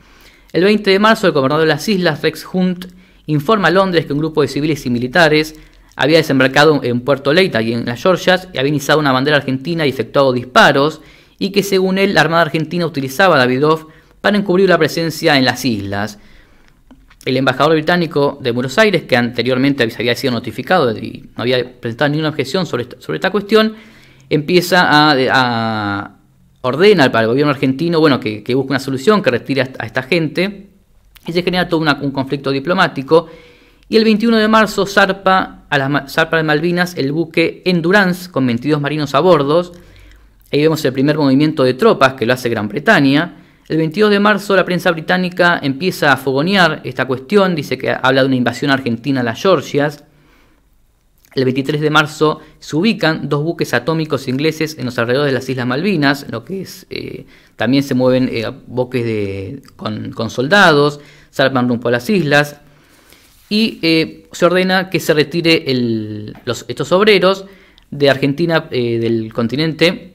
El 20 de marzo, el gobernador de las islas, Rex Hunt, informa a Londres que un grupo de civiles y militares había desembarcado en Puerto Leita y en las Georgias y había iniciado una bandera argentina y efectuado disparos y que según él la Armada Argentina utilizaba a Davidov para encubrir la presencia en las islas el embajador británico de Buenos Aires, que anteriormente había sido notificado y no había presentado ninguna objeción sobre, sobre esta cuestión, empieza a, ordenar para el gobierno argentino bueno, que, busque una solución, que retire a, esta gente, y se genera todo un conflicto diplomático. Y el 21 de marzo zarpa a las zarpa de Malvinas el buque Endurance con 22 marinos a bordo. Ahí vemos el primer movimiento de tropas que lo hace Gran Bretaña. El 22 de marzo la prensa británica empieza a fogonear esta cuestión, dice que habla de una invasión argentina a las Georgias. El 23 de marzo se ubican dos buques atómicos ingleses en los alrededores de las Islas Malvinas, lo que es eh, también se mueven eh, buques con, soldados, zarpan rumbo a las islas y eh, se ordena que se retire los, estos obreros de Argentina del continente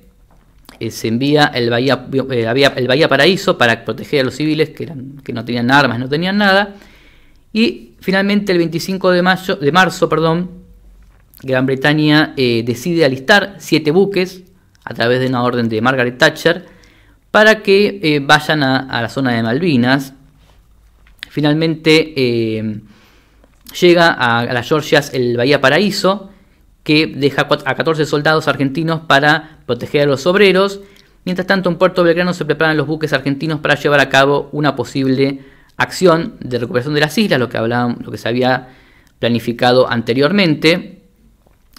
eh, se envía el Bahía, eh, el Paraíso para proteger a los civiles que, eran, que no tenían armas, no tenían nada. Y finalmente el 25 de, mayo, de marzo, perdón, Gran Bretaña eh, decide alistar siete buques a través de una orden de Margaret Thatcher para que vayan a, la zona de Malvinas. Finalmente llega a, a, las Georgias el Bahía Paraíso que deja a 14 soldados argentinos para proteger a los obreros. Mientras tanto, en Puerto Belgrano se preparan los buques argentinos para llevar a cabo una posible acción de recuperación de las islas, lo que, hablaban, lo que se había planificado anteriormente.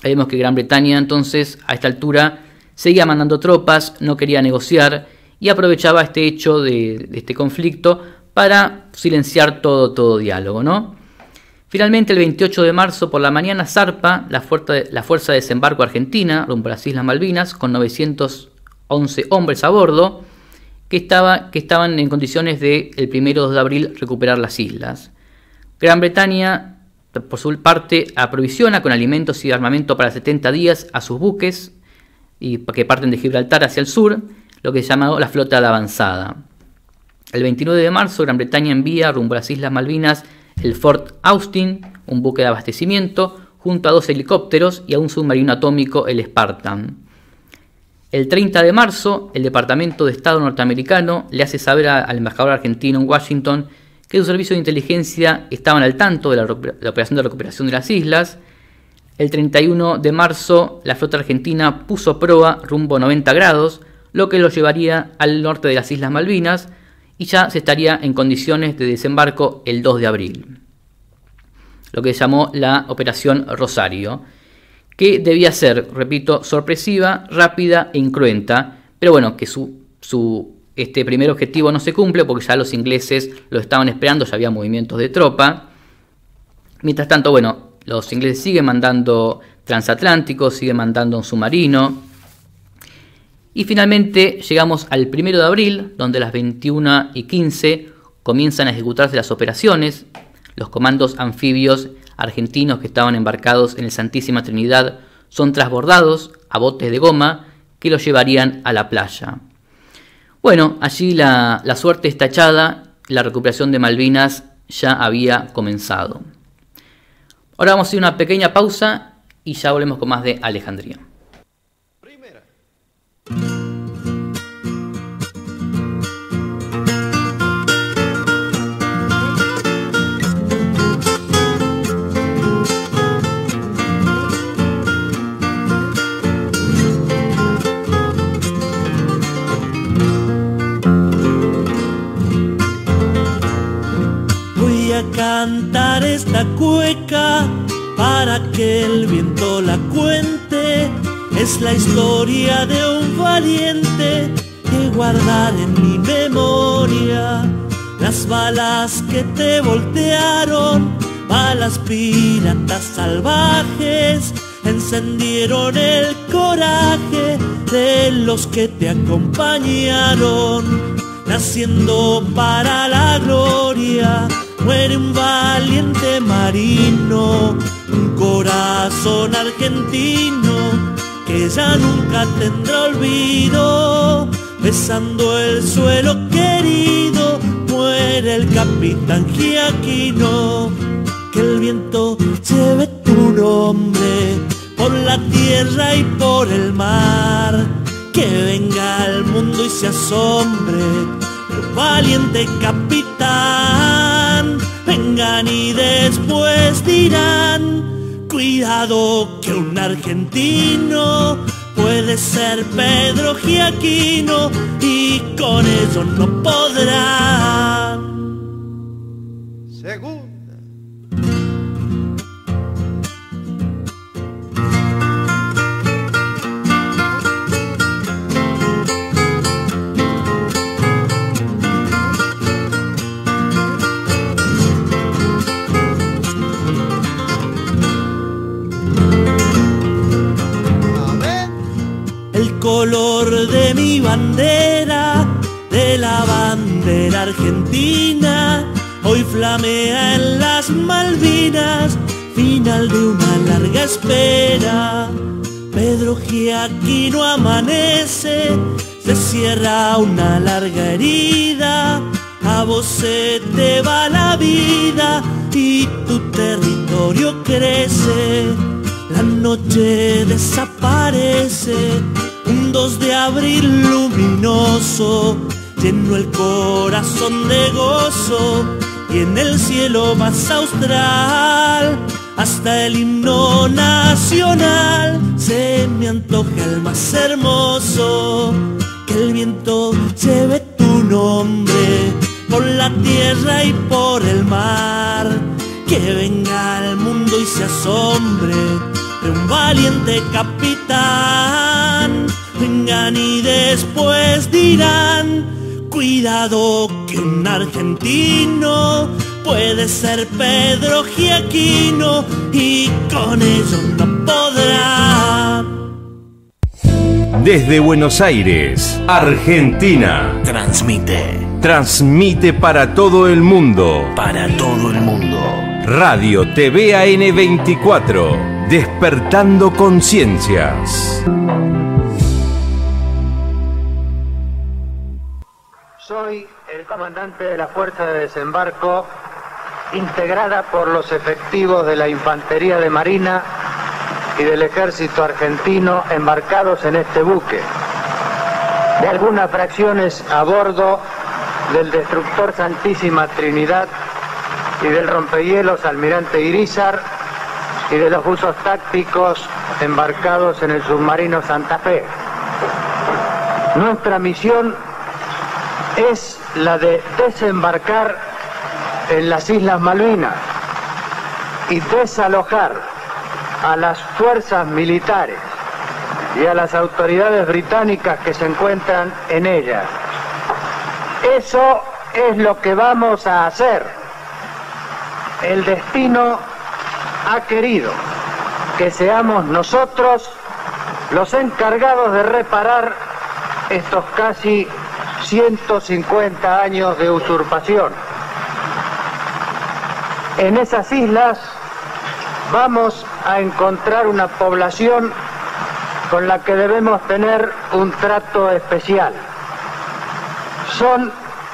vemos que Gran Bretaña entonces a esta altura seguía mandando tropas, no quería negociar y aprovechaba este hecho de, este conflicto para silenciar todo, todo diálogo, ¿no? Finalmente, el 28 de marzo por la mañana zarpa la Fuerza de, la fuerza de Desembarco Argentina rumbo a las Islas Malvinas con 911 hombres a bordo que, estaban en condiciones de el 1 de abril recuperar las islas. Gran Bretaña, por su parte, aprovisiona con alimentos y armamento para 70 días a sus buques y que parten de Gibraltar hacia el sur, lo que se llamado la flota de avanzada. El 29 de marzo, Gran Bretaña envía rumbo a las Islas Malvinas el Fort Austin, un buque de abastecimiento, junto a dos helicópteros y a un submarino atómico, el Spartan. El 30 de marzo, el Departamento de Estado norteamericano le hace saber al embajador argentino en Washington que sus servicios de inteligencia estaban al tanto de la, la, operación de recuperación de las islas. El 31 de marzo, la flota argentina puso proa rumbo 90 grados, lo que lo llevaría al norte de las Islas Malvinas, y ya se estaría en condiciones de desembarco el 2 de abril, lo que llamó la Operación Rosario, que debía ser, repito, sorpresiva, rápida e incruenta, pero bueno, que su, este primer objetivo no se cumple porque ya los ingleses lo estaban esperando, ya había movimientos de tropa. Mientras tanto, bueno, los ingleses siguen mandando transatlánticos, siguen mandando un submarino, y finalmente llegamos al 1 de abril, donde a las 21 y 15 comienzan a ejecutarse las operaciones. Los comandos anfibios argentinos que estaban embarcados en el Santísima Trinidad son trasbordados a botes de goma que los llevarían a la playa. Bueno, allí la, suerte está echada, la recuperación de Malvinas ya había comenzado. Ahora vamos a hacer una pequeña pausa y ya volvemos con más de Alejandría. cantar esta cueca para que el viento la cuente. Es la historia de un valiente que guardar en mi memoria las balas que te voltearon, balas piratas salvajes, encendieron el coraje de los que te acompañaron, naciendo para la gloria muere un valiente marino, un corazón argentino que ya nunca tendrá olvido. Besando el suelo querido, muere el capitán Giaquino. Que el viento lleve tu nombre por la tierra y por el mar. Que venga al mundo y se asombre, valiente capitán vengan y después dirán, cuidado que un argentino puede ser Pedro Giaquino y con eso no podrán. de mi bandera, de la bandera argentina, hoy flamea en las Malvinas, final de una larga espera. Pedro no amanece, se cierra una larga herida, a vos se te va la vida y tu territorio crece, la noche desaparece de abril luminoso, lleno el corazón de gozo y en el cielo más austral, hasta el himno nacional se me antoja el más hermoso, que el viento lleve tu nombre por la tierra y por el mar, que venga al mundo y se asombre de un valiente capitán vengan y después dirán, cuidado que un argentino puede ser Pedro Giaquino y con ello no podrá. Desde Buenos Aires, Argentina. Transmite. Transmite para todo el mundo. Para todo el mundo. Radio TVAN 24. Despertando conciencias. comandante de la Fuerza de Desembarco, integrada por los efectivos de la Infantería de Marina y del Ejército Argentino embarcados en este buque, de algunas fracciones a bordo del destructor Santísima Trinidad y del rompehielos Almirante Irizar y de los usos tácticos embarcados en el submarino Santa Fe. Nuestra misión es la de desembarcar en las Islas Malvinas y desalojar a las fuerzas militares y a las autoridades británicas que se encuentran en ellas. Eso es lo que vamos a hacer. El destino ha querido que seamos nosotros los encargados de reparar estos casi 150 años de usurpación. En esas islas vamos a encontrar una población con la que debemos tener un trato especial. Son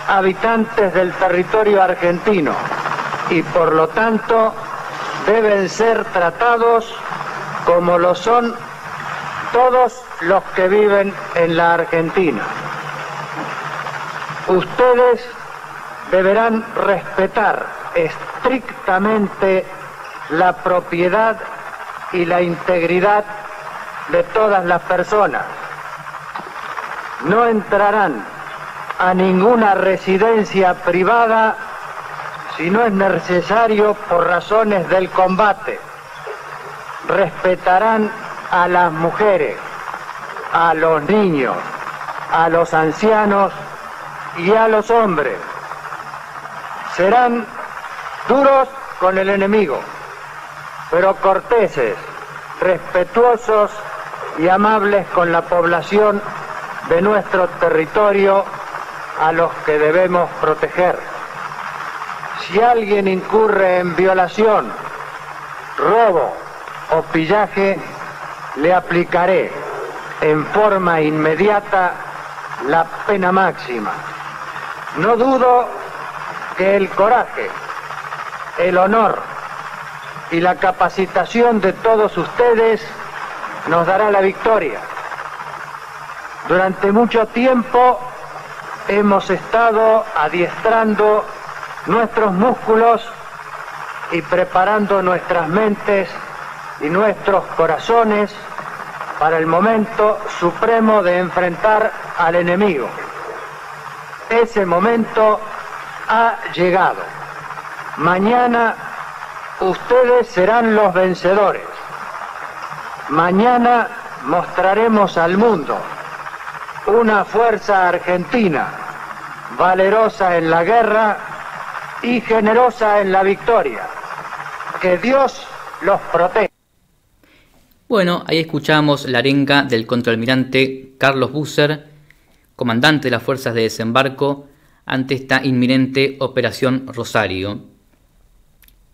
habitantes del territorio argentino y por lo tanto deben ser tratados como lo son todos los que viven en la Argentina ustedes deberán respetar estrictamente la propiedad y la integridad de todas las personas. No entrarán a ninguna residencia privada si no es necesario por razones del combate. Respetarán a las mujeres, a los niños, a los ancianos y a los hombres. Serán duros con el enemigo, pero corteses, respetuosos y amables con la población de nuestro territorio a los que debemos proteger. Si alguien incurre en violación, robo o pillaje, le aplicaré en forma inmediata la pena máxima. No dudo que el coraje, el honor y la capacitación de todos ustedes nos dará la victoria. Durante mucho tiempo hemos estado adiestrando nuestros músculos y preparando nuestras mentes y nuestros corazones para el momento supremo de enfrentar al enemigo. Ese momento ha llegado. Mañana ustedes serán los vencedores. Mañana mostraremos al mundo una fuerza argentina, valerosa en la guerra y generosa en la victoria. Que Dios los proteja. Bueno, ahí escuchamos la arenga del contraalmirante Carlos Busser comandante de las fuerzas de desembarco ante esta inminente operación Rosario.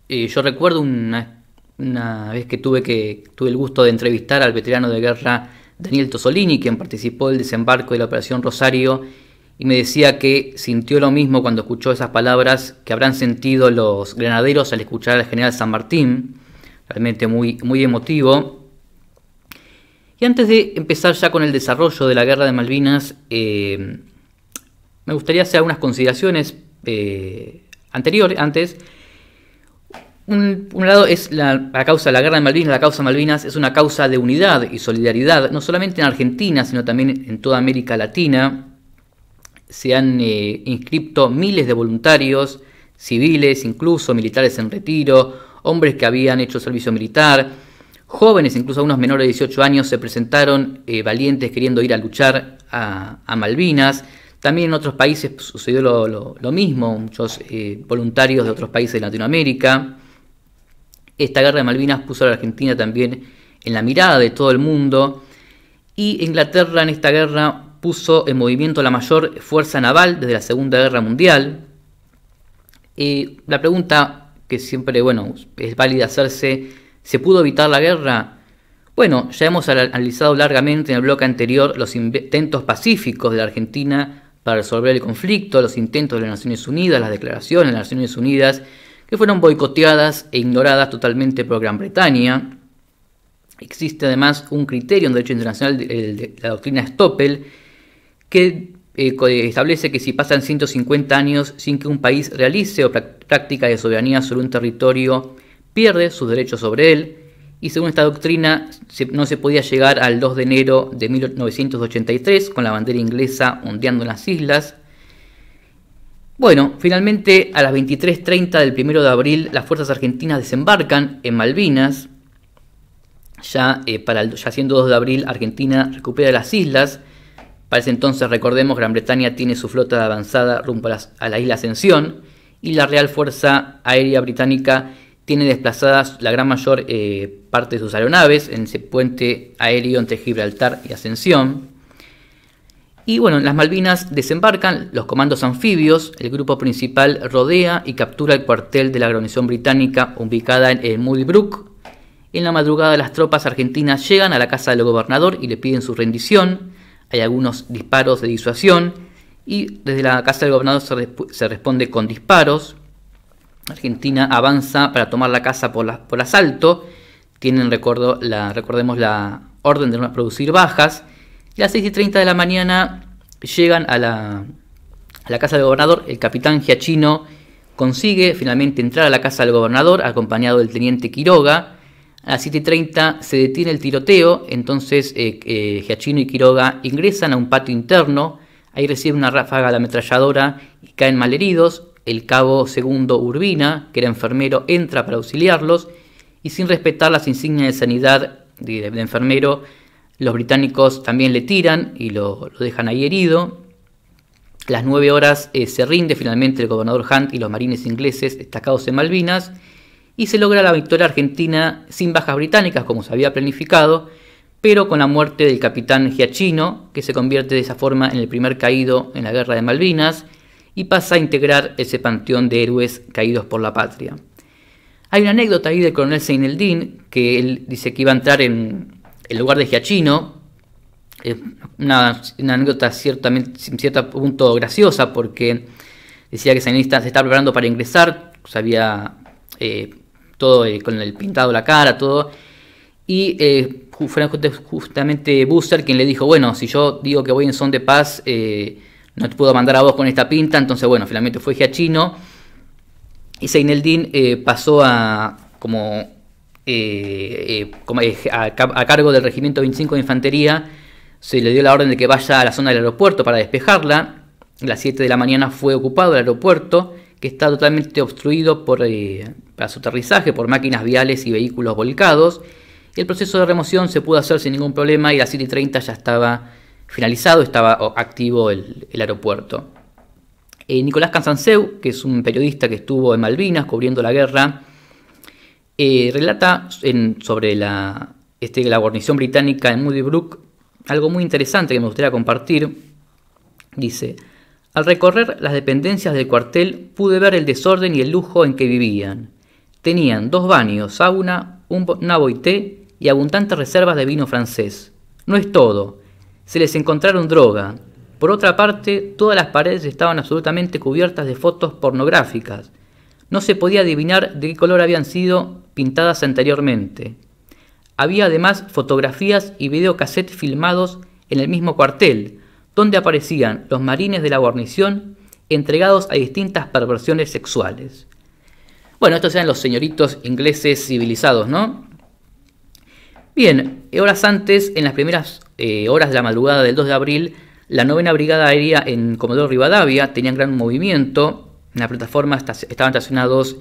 Eh, yo recuerdo una, vez que tuve, que tuve el gusto de entrevistar al veterano de guerra Daniel Tosolini, quien participó del desembarco de la operación Rosario, y me decía que sintió lo mismo cuando escuchó esas palabras que habrán sentido los granaderos al escuchar al general San Martín, realmente muy, muy emotivo. Y antes de empezar ya con el desarrollo de la guerra de Malvinas, eh, me gustaría hacer algunas consideraciones eh, anteriores, antes. Un, lado es la, causa de la guerra de Malvinas, la causa Malvinas es una causa de unidad y solidaridad, no solamente en Argentina, sino también en toda América Latina. Se han eh, inscripto miles de voluntarios, civiles, incluso militares en retiro, hombres que habían hecho servicio militar, jóvenes, incluso unos menores de 18 años, se presentaron eh, valientes queriendo ir a luchar a, Malvinas. También en otros países sucedió lo, mismo, muchos eh, voluntarios de otros países de Latinoamérica. Esta guerra de Malvinas puso a la Argentina también en la mirada de todo el mundo y Inglaterra en esta guerra puso en movimiento la mayor fuerza naval desde la Segunda Guerra Mundial. Eh, la pregunta que siempre bueno, es válida hacerse ¿Se pudo evitar la guerra? Bueno, ya hemos analizado largamente en el bloque anterior los intentos pacíficos de la Argentina para resolver el conflicto, los intentos de las Naciones Unidas, las declaraciones de las Naciones Unidas, que fueron boicoteadas e ignoradas totalmente por Gran Bretaña. Existe además un criterio en derecho internacional, la doctrina Stoppel, que eh, establece que si pasan 150 años sin que un país realice o práctica de soberanía sobre un territorio, pierde sus derechos sobre él y según esta doctrina no se podía llegar al 2 de enero de 1983 con la bandera inglesa ondeando en las islas. Bueno, finalmente a las 23.30 del 1 de abril las fuerzas argentinas desembarcan en Malvinas. Ya, eh, para el, ya siendo 2 de abril Argentina recupera las islas. Para ese entonces, recordemos, Gran Bretaña tiene su flota de avanzada rumbo a la isla Ascensión y la Real Fuerza Aérea Británica tiene desplazadas la gran mayor eh, parte de sus aeronaves en ese puente aéreo entre Gibraltar y Ascensión. Y bueno, las Malvinas desembarcan los comandos anfibios, el grupo principal rodea y captura el cuartel de la guarnición británica ubicada en, el Moody En la madrugada las tropas argentinas llegan a la casa del gobernador y le piden su rendición. Hay algunos disparos de disuasión y desde la casa del gobernador se responde con disparos. Argentina avanza para tomar la casa por, asalto. Tienen, la, recordemos, la orden de no producir bajas. a las 6.30 y de la mañana llegan a la, casa del gobernador. El capitán Giachino consigue finalmente entrar a la casa del gobernador, acompañado del teniente Quiroga. A las 7.30 se detiene el tiroteo. Entonces, eh, eh, Giachino y Quiroga ingresan a un patio interno. Ahí reciben una ráfaga de ametralladora y caen malheridos. El cabo segundo Urbina, que era enfermero, entra para auxiliarlos y sin respetar las insignias de sanidad de, enfermero, los británicos también le tiran y lo, dejan ahí herido. las nueve horas eh, se rinde finalmente el gobernador Hunt y los marines ingleses destacados en Malvinas y se logra la victoria argentina sin bajas británicas como se había planificado, pero con la muerte del capitán Giachino, que se convierte de esa forma en el primer caído en la guerra de Malvinas y pasa a integrar ese panteón de héroes caídos por la patria. Hay una anécdota ahí del coronel Seineldín que él dice que iba a entrar en el lugar de Giachino, una, una anécdota ciertamente, en cierto punto graciosa, porque decía que Seineldín se estaba preparando para ingresar, sabía pues eh, todo eh, con el pintado la cara, todo, y eh, fue justamente Buster quien le dijo, bueno, si yo digo que voy en son de paz, no te puedo mandar a vos con esta pinta, entonces bueno, finalmente fue Giachino. Y Seineldin eh, pasó a como, eh, eh, a, cargo del Regimiento 25 de Infantería, se le dio la orden de que vaya a la zona del aeropuerto para despejarla. A las 7 de la mañana fue ocupado el aeropuerto, que está totalmente obstruido por, para su aterrizaje por máquinas viales y vehículos volcados. El proceso de remoción se pudo hacer sin ningún problema y las 7.30 ya estaba finalizado estaba activo el, aeropuerto. Eh, Nicolás Cansanseu, que es un periodista que estuvo en Malvinas cubriendo la guerra, eh, relata sobre este, la, guarnición británica en Moody Brook algo muy interesante que me gustaría compartir. Dice, al recorrer las dependencias del cuartel pude ver el desorden y el lujo en que vivían. Tenían dos baños, sauna, un, una y abundantes reservas de vino francés. No es todo, se les encontraron droga. Por otra parte, todas las paredes estaban absolutamente cubiertas de fotos pornográficas. No se podía adivinar de qué color habían sido pintadas anteriormente. Había además fotografías y videocassettes filmados en el mismo cuartel, donde aparecían los marines de la guarnición entregados a distintas perversiones sexuales. Bueno, estos eran los señoritos ingleses civilizados, ¿no? Bien, horas antes, en las primeras eh, horas de la madrugada del 2 de abril, la novena brigada aérea en Comodoro Rivadavia tenía gran movimiento. En la plataforma estaban estacionados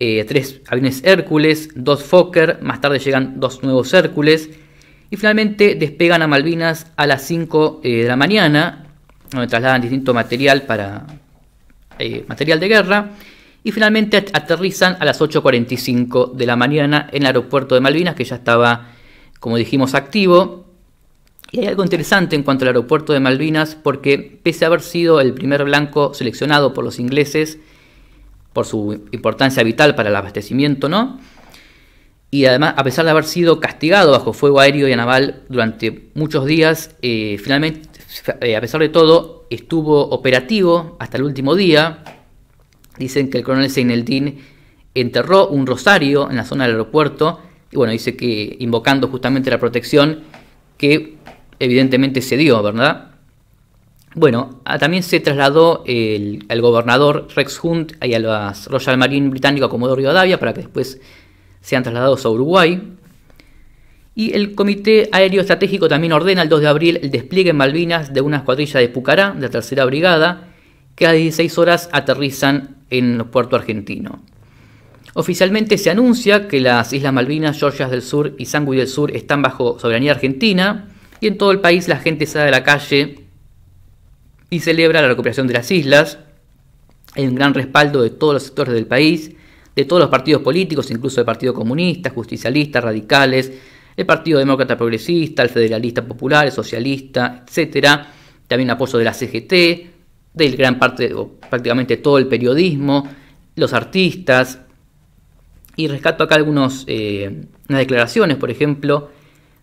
eh, tres aviones Hércules, dos Fokker, más tarde llegan dos nuevos Hércules. Y finalmente despegan a Malvinas a las 5 eh, de la mañana, donde trasladan distinto material para material de guerra. Y finalmente aterrizan a las 8.45 de la mañana en el aeropuerto de Malvinas, que ya estaba como dijimos, activo. Y hay algo interesante en cuanto al aeropuerto de Malvinas, porque pese a haber sido el primer blanco seleccionado por los ingleses, por su importancia vital para el abastecimiento, ¿no? Y además, a pesar de haber sido castigado bajo fuego aéreo y naval durante muchos días, eh, finalmente, eh, a pesar de todo, estuvo operativo hasta el último día. Dicen que el coronel Seineldín enterró un rosario en la zona del aeropuerto y bueno, dice que invocando justamente la protección que evidentemente se dio, ¿verdad? Bueno, ah, también se trasladó el, al gobernador Rex Hunt y a la Royal Marine británica a Comodoro Rivadavia para que después sean trasladados a Uruguay. Y el Comité Aéreo Estratégico también ordena el 2 de abril el despliegue en Malvinas de una escuadrilla de Pucará, de la Tercera Brigada, que a 16 horas aterrizan en el puerto argentino. Oficialmente se anuncia que las Islas Malvinas, Georgias del Sur y Sangui del Sur están bajo soberanía argentina y en todo el país la gente sale a la calle y celebra la recuperación de las islas. Hay un gran respaldo de todos los sectores del país, de todos los partidos políticos, incluso del Partido Comunista, Justicialista, Radicales, el Partido Demócrata Progresista, el Federalista Popular, el Socialista, etc. También apoyo de la CGT, del gran parte, prácticamente todo el periodismo, los artistas, y rescato acá algunas eh, declaraciones, por ejemplo,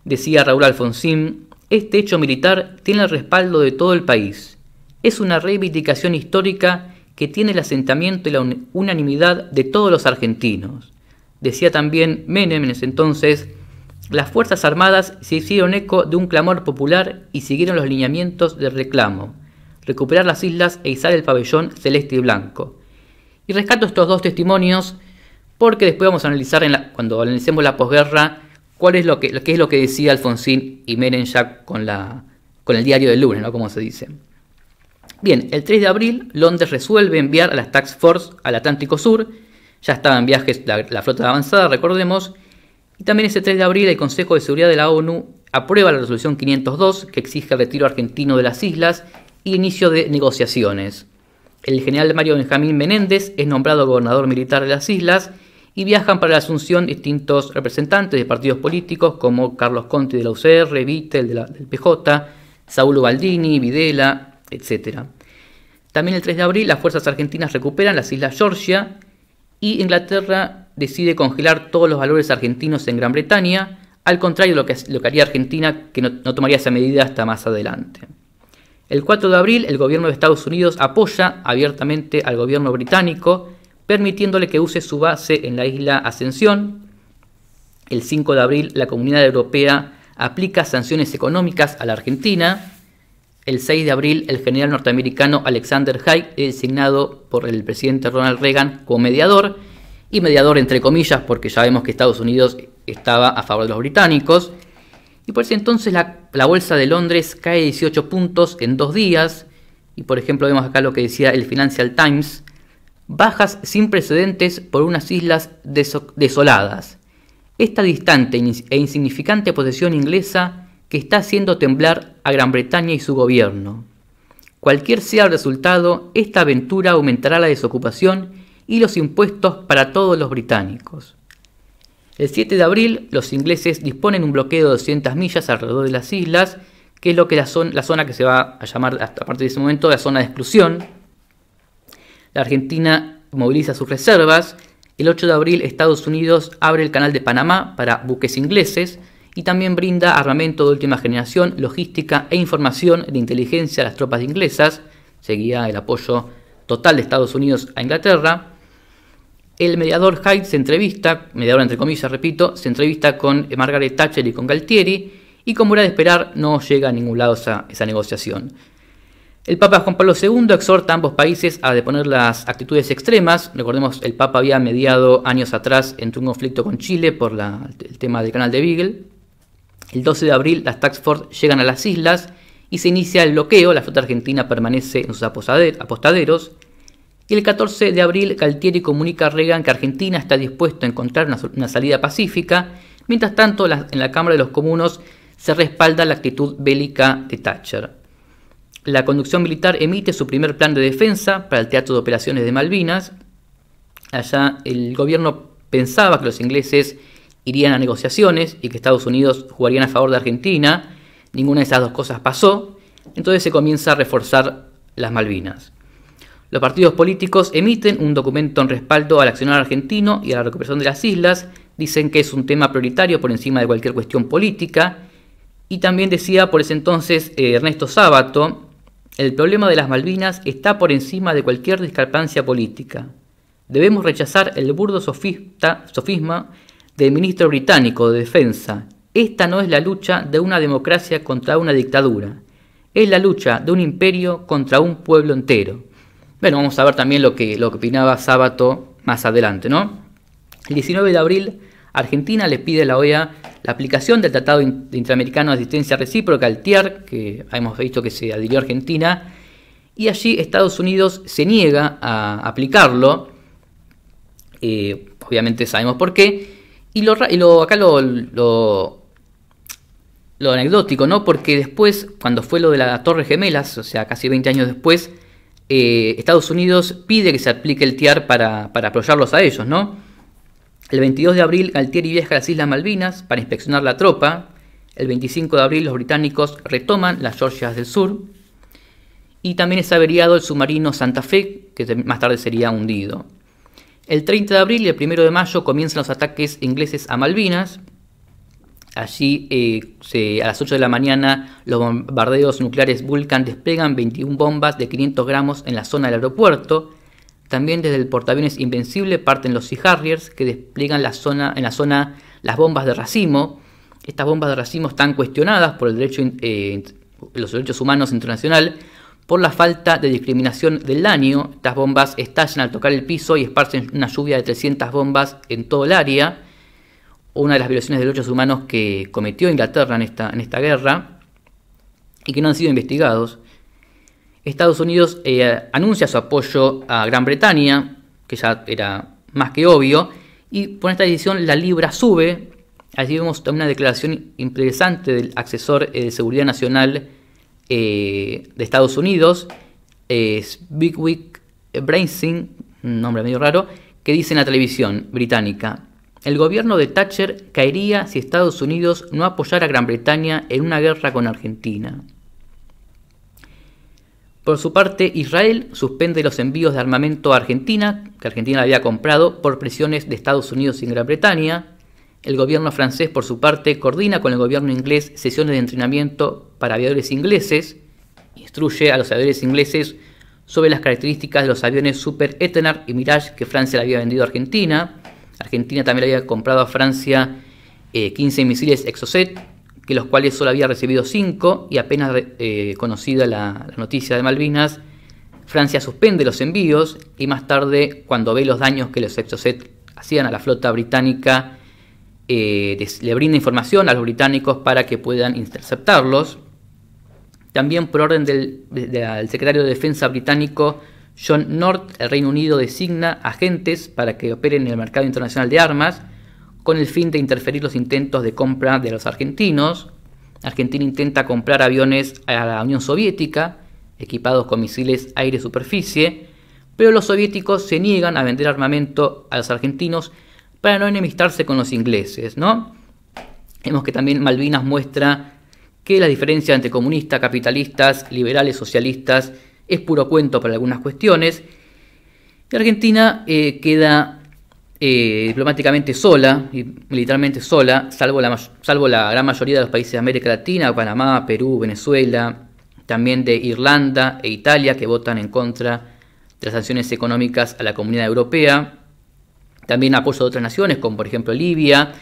decía Raúl Alfonsín, este hecho militar tiene el respaldo de todo el país. Es una reivindicación histórica que tiene el asentamiento y la unanimidad de todos los argentinos. Decía también Menem en ese entonces, las Fuerzas Armadas se hicieron eco de un clamor popular y siguieron los lineamientos del reclamo, recuperar las islas e izar el pabellón celeste y blanco. Y rescato estos dos testimonios porque después vamos a analizar, cuando analicemos la posguerra, cuál es lo que, qué es lo que decía Alfonsín y Menem ya con, la, con el diario del lunes, ¿no? Como se dice. Bien, el 3 de abril, Londres resuelve enviar a las Tax Force al Atlántico Sur. Ya estaba en viajes la, flota avanzada, recordemos. Y también ese 3 de abril, el Consejo de Seguridad de la ONU aprueba la resolución 502 que exige el retiro argentino de las islas y inicio de negociaciones. El general Mario Benjamín Menéndez es nombrado gobernador militar de las islas y viajan para la Asunción distintos representantes de partidos políticos como Carlos Conti de la UCR, Vittel del PJ, Saulo Baldini, Videla, etc. También el 3 de abril las fuerzas argentinas recuperan las islas Georgia y Inglaterra decide congelar todos los valores argentinos en Gran Bretaña, al contrario de lo que, lo haría Argentina, que no tomaría esa medida hasta más adelante. El 4 de abril el gobierno de Estados Unidos apoya abiertamente al gobierno británico permitiéndole que use su base en la isla Ascensión. El 5 de abril la Comunidad Europea aplica sanciones económicas a la Argentina. El 6 de abril el general norteamericano Alexander Haig es designado por el presidente Ronald Reagan como mediador, y mediador entre comillas porque ya vemos que Estados Unidos estaba a favor de los británicos. Y por ese entonces la, la bolsa de Londres cae 18 puntos en dos días. Y por ejemplo vemos acá lo que decía el Financial Times, bajas sin precedentes por unas islas desoladas. Esta distante e, e insignificante posesión inglesa que está haciendo temblar a Gran Bretaña y su gobierno. Cualquier sea el resultado, esta aventura aumentará la desocupación y los impuestos para todos los británicos. El 7 de abril, los ingleses disponen un bloqueo de 200 millas alrededor de las islas, que es lo que la, zona, que se va a llamar hasta, a partir de ese momento la zona de exclusión, la Argentina moviliza sus reservas. El 8 de abril Estados Unidos abre el canal de Panamá para buques ingleses y también brinda armamento de última generación, logística e información de inteligencia a las tropas inglesas. Seguía el apoyo total de Estados Unidos a Inglaterra. El mediador Hyde se entrevista, mediador entre comillas, repito, se entrevista con Margaret Thatcher y con Galtieri, y como era de esperar, no llega a ningún lado esa, esa negociación. El Papa Juan Pablo II exhorta a ambos países a deponer las actitudes extremas. Recordemos, el Papa había mediado años atrás entre un conflicto con Chile por el tema del canal de Beagle. El 12 de abril las Tax llegan a las islas y se inicia el bloqueo. La flota argentina permanece en sus apostaderos. Y el 14 de abril Galtieri comunica a Reagan que Argentina está dispuesto a encontrar una, salida pacífica. Mientras tanto, en la Cámara de los Comunos se respalda la actitud bélica de Thatcher la conducción militar emite su primer plan de defensa para el Teatro de Operaciones de Malvinas. Allá el gobierno pensaba que los ingleses irían a negociaciones y que Estados Unidos jugarían a favor de Argentina. Ninguna de esas dos cosas pasó. Entonces se comienza a reforzar las Malvinas. Los partidos políticos emiten un documento en respaldo al accionar argentino y a la recuperación de las islas. Dicen que es un tema prioritario por encima de cualquier cuestión política. Y también decía por ese entonces eh, Ernesto Sábato, el problema de las Malvinas está por encima de cualquier discrepancia política. Debemos rechazar el burdo sofisma del ministro británico de Defensa. Esta no es la lucha de una democracia contra una dictadura. Es la lucha de un imperio contra un pueblo entero. Bueno, vamos a ver también lo que, lo que opinaba Sábato más adelante, ¿no? El 19 de abril Argentina le pide a la OEA la aplicación del Tratado Interamericano de Asistencia Recíproca, el TIAR, que hemos visto que se adhirió a Argentina, y allí Estados Unidos se niega a aplicarlo, eh, obviamente sabemos por qué, y, lo, acá lo, lo, anecdótico, ¿no? Porque después, cuando fue lo de la Torre Gemelas, o sea, casi 20 años después, eh, Estados Unidos pide que se aplique el TIAR para, para apoyarlos a ellos, ¿no? El 22 de abril, Galtieri viaja a las Islas Malvinas para inspeccionar la tropa. El 25 de abril, los británicos retoman las Georgias del Sur. Y también es averiado el submarino Santa Fe, que más tarde sería hundido. El 30 de abril y el 1 de mayo comienzan los ataques ingleses a Malvinas. Allí eh, a las 8 de la mañana los bombardeos nucleares Vulcan despegan 21 bombas de 500 gramos en la zona del aeropuerto. También desde el portaaviones Invencible parten los Sea Harriers que despliegan en la zona las bombas de racimo. Estas bombas de racimo están cuestionadas por el derecho, eh, los derechos humanos internacional por la falta de discriminación del daño. Estas bombas estallan al tocar el piso y esparcen una lluvia de 300 bombas en todo el área. Una de las violaciones de derechos humanos que cometió Inglaterra en esta, en esta guerra y que no han sido investigados. Estados Unidos eh, anuncia su apoyo a Gran Bretaña, que ya era más que obvio, y por esta decisión la libra sube. Allí vemos una declaración interesante del asesor eh, de Seguridad Nacional eh, de Estados Unidos, es Bigwig Brainsing, un nombre medio raro, que dice en la televisión británica, el gobierno de Thatcher caería si Estados Unidos no apoyara a Gran Bretaña en una guerra con Argentina. Por su parte, Israel suspende los envíos de armamento a Argentina, que Argentina había comprado por presiones de Estados Unidos y Gran Bretaña. El gobierno francés, por su parte, coordina con el gobierno inglés sesiones de entrenamiento para aviadores ingleses, instruye a los aviadores ingleses sobre las características de los aviones Super Etenard y Mirage que Francia le había vendido a Argentina. Argentina también le había comprado a Francia 15 eh, misiles Exocet que los cuales solo había recibido cinco, y apenas eh, conocida la, noticia de Malvinas, Francia suspende los envíos y más tarde, cuando ve los daños que los Exocet hacían a la flota británica, eh, le brinda información a los británicos para que puedan interceptarlos. También por orden del, del secretario de Defensa británico John North, el Reino Unido designa agentes para que operen en el mercado internacional de armas, con el fin de interferir los intentos de compra de los argentinos. Argentina intenta comprar aviones a la Unión Soviética, equipados con misiles aire-superficie, pero los soviéticos se niegan a vender armamento a los argentinos para no enemistarse con los ingleses, ¿no? Vemos que también Malvinas muestra que la diferencia entre comunistas, capitalistas, liberales, socialistas es puro cuento para algunas cuestiones. Y Argentina eh, queda eh, diplomáticamente sola, y militarmente sola, salvo la, salvo la gran mayoría de los países de América Latina, Panamá, Perú, Venezuela, también de Irlanda e Italia, que votan en contra de las sanciones económicas a la Comunidad Europea, también apoyo de otras naciones, como por ejemplo Libia,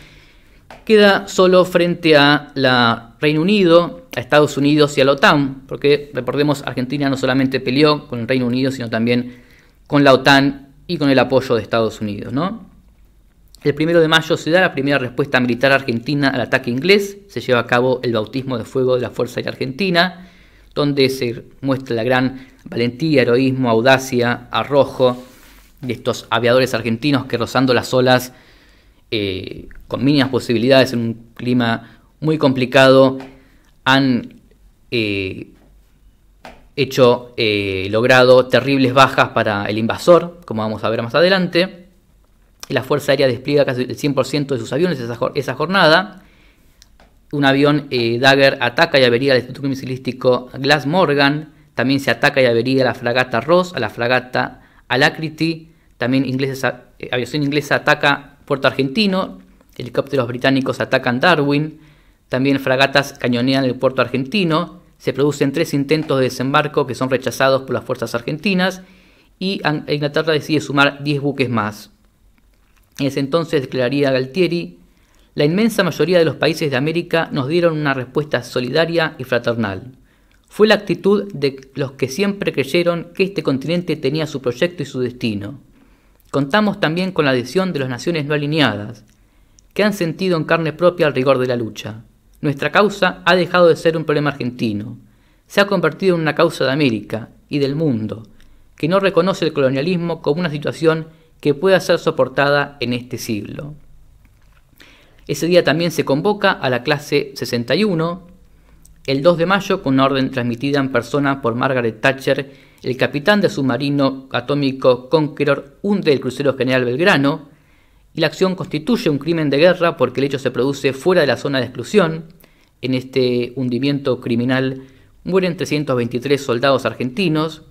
queda solo frente a la Reino Unido, a Estados Unidos y a la OTAN, porque recordemos, Argentina no solamente peleó con el Reino Unido, sino también con la OTAN y con el apoyo de Estados Unidos. ¿no? El primero de mayo se da la primera respuesta militar argentina al ataque inglés, se lleva a cabo el bautismo de fuego de la Fuerza Aérea Argentina, donde se muestra la gran valentía, heroísmo, audacia, arrojo de estos aviadores argentinos que rozando las olas eh, con mínimas posibilidades en un clima muy complicado han eh, hecho, eh, logrado terribles bajas para el invasor, como vamos a ver más adelante. La Fuerza Aérea despliega casi el 100% de sus aviones esa, jornada. Un avión eh, Dagger ataca y avería al Instituto Misilístico Glass Morgan. También se ataca y avería la fragata Ross, a la fragata Alacrity. También inglesa, eh, aviación inglesa ataca Puerto Argentino. Helicópteros británicos atacan Darwin. También fragatas cañonean el puerto argentino se producen tres intentos de desembarco que son rechazados por las fuerzas argentinas y Inglaterra decide sumar 10 buques más. En ese entonces declararía Galtieri, la inmensa mayoría de los países de América nos dieron una respuesta solidaria y fraternal. Fue la actitud de los que siempre creyeron que este continente tenía su proyecto y su destino. Contamos también con la adhesión de las naciones no alineadas, que han sentido en carne propia el rigor de la lucha. Nuestra causa ha dejado de ser un problema argentino, se ha convertido en una causa de América y del mundo, que no reconoce el colonialismo como una situación que pueda ser soportada en este siglo. Ese día también se convoca a la clase 61, el 2 de mayo, con una orden transmitida en persona por Margaret Thatcher, el capitán del submarino atómico Conqueror hunde el crucero general Belgrano, y la acción constituye un crimen de guerra porque el hecho se produce fuera de la zona de exclusión. En este hundimiento criminal mueren 323 soldados argentinos.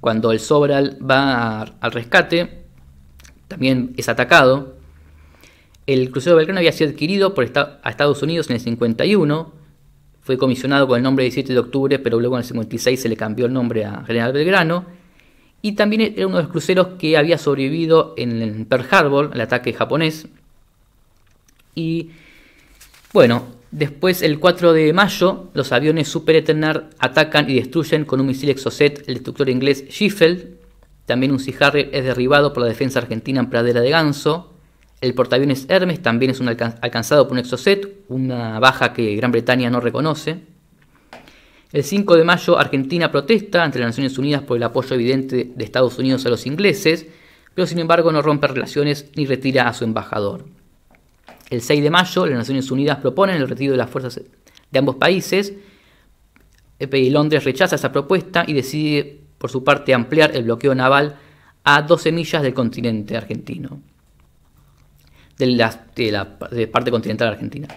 Cuando el Sobral va al rescate, también es atacado. El crucero Belgrano había sido adquirido por a Estados Unidos en el 51. Fue comisionado con el nombre 17 de octubre, pero luego en el 56 se le cambió el nombre a General Belgrano y también era uno de los cruceros que había sobrevivido en Pearl Harbor, el ataque japonés. Y bueno, después el 4 de mayo los aviones Super Eternar atacan y destruyen con un misil Exocet el destructor inglés Sheffield. También un Sea es derribado por la defensa argentina en Pradera de Ganso. El portaaviones Hermes también es alcanzado por un Exocet, una baja que Gran Bretaña no reconoce. El 5 de mayo Argentina protesta ante las Naciones Unidas por el apoyo evidente de Estados Unidos a los ingleses, pero sin embargo no rompe relaciones ni retira a su embajador. El 6 de mayo las Naciones Unidas proponen el retiro de las fuerzas de ambos países, Londres rechaza esa propuesta y decide por su parte ampliar el bloqueo naval a 12 millas del continente argentino, de la, parte continental argentina.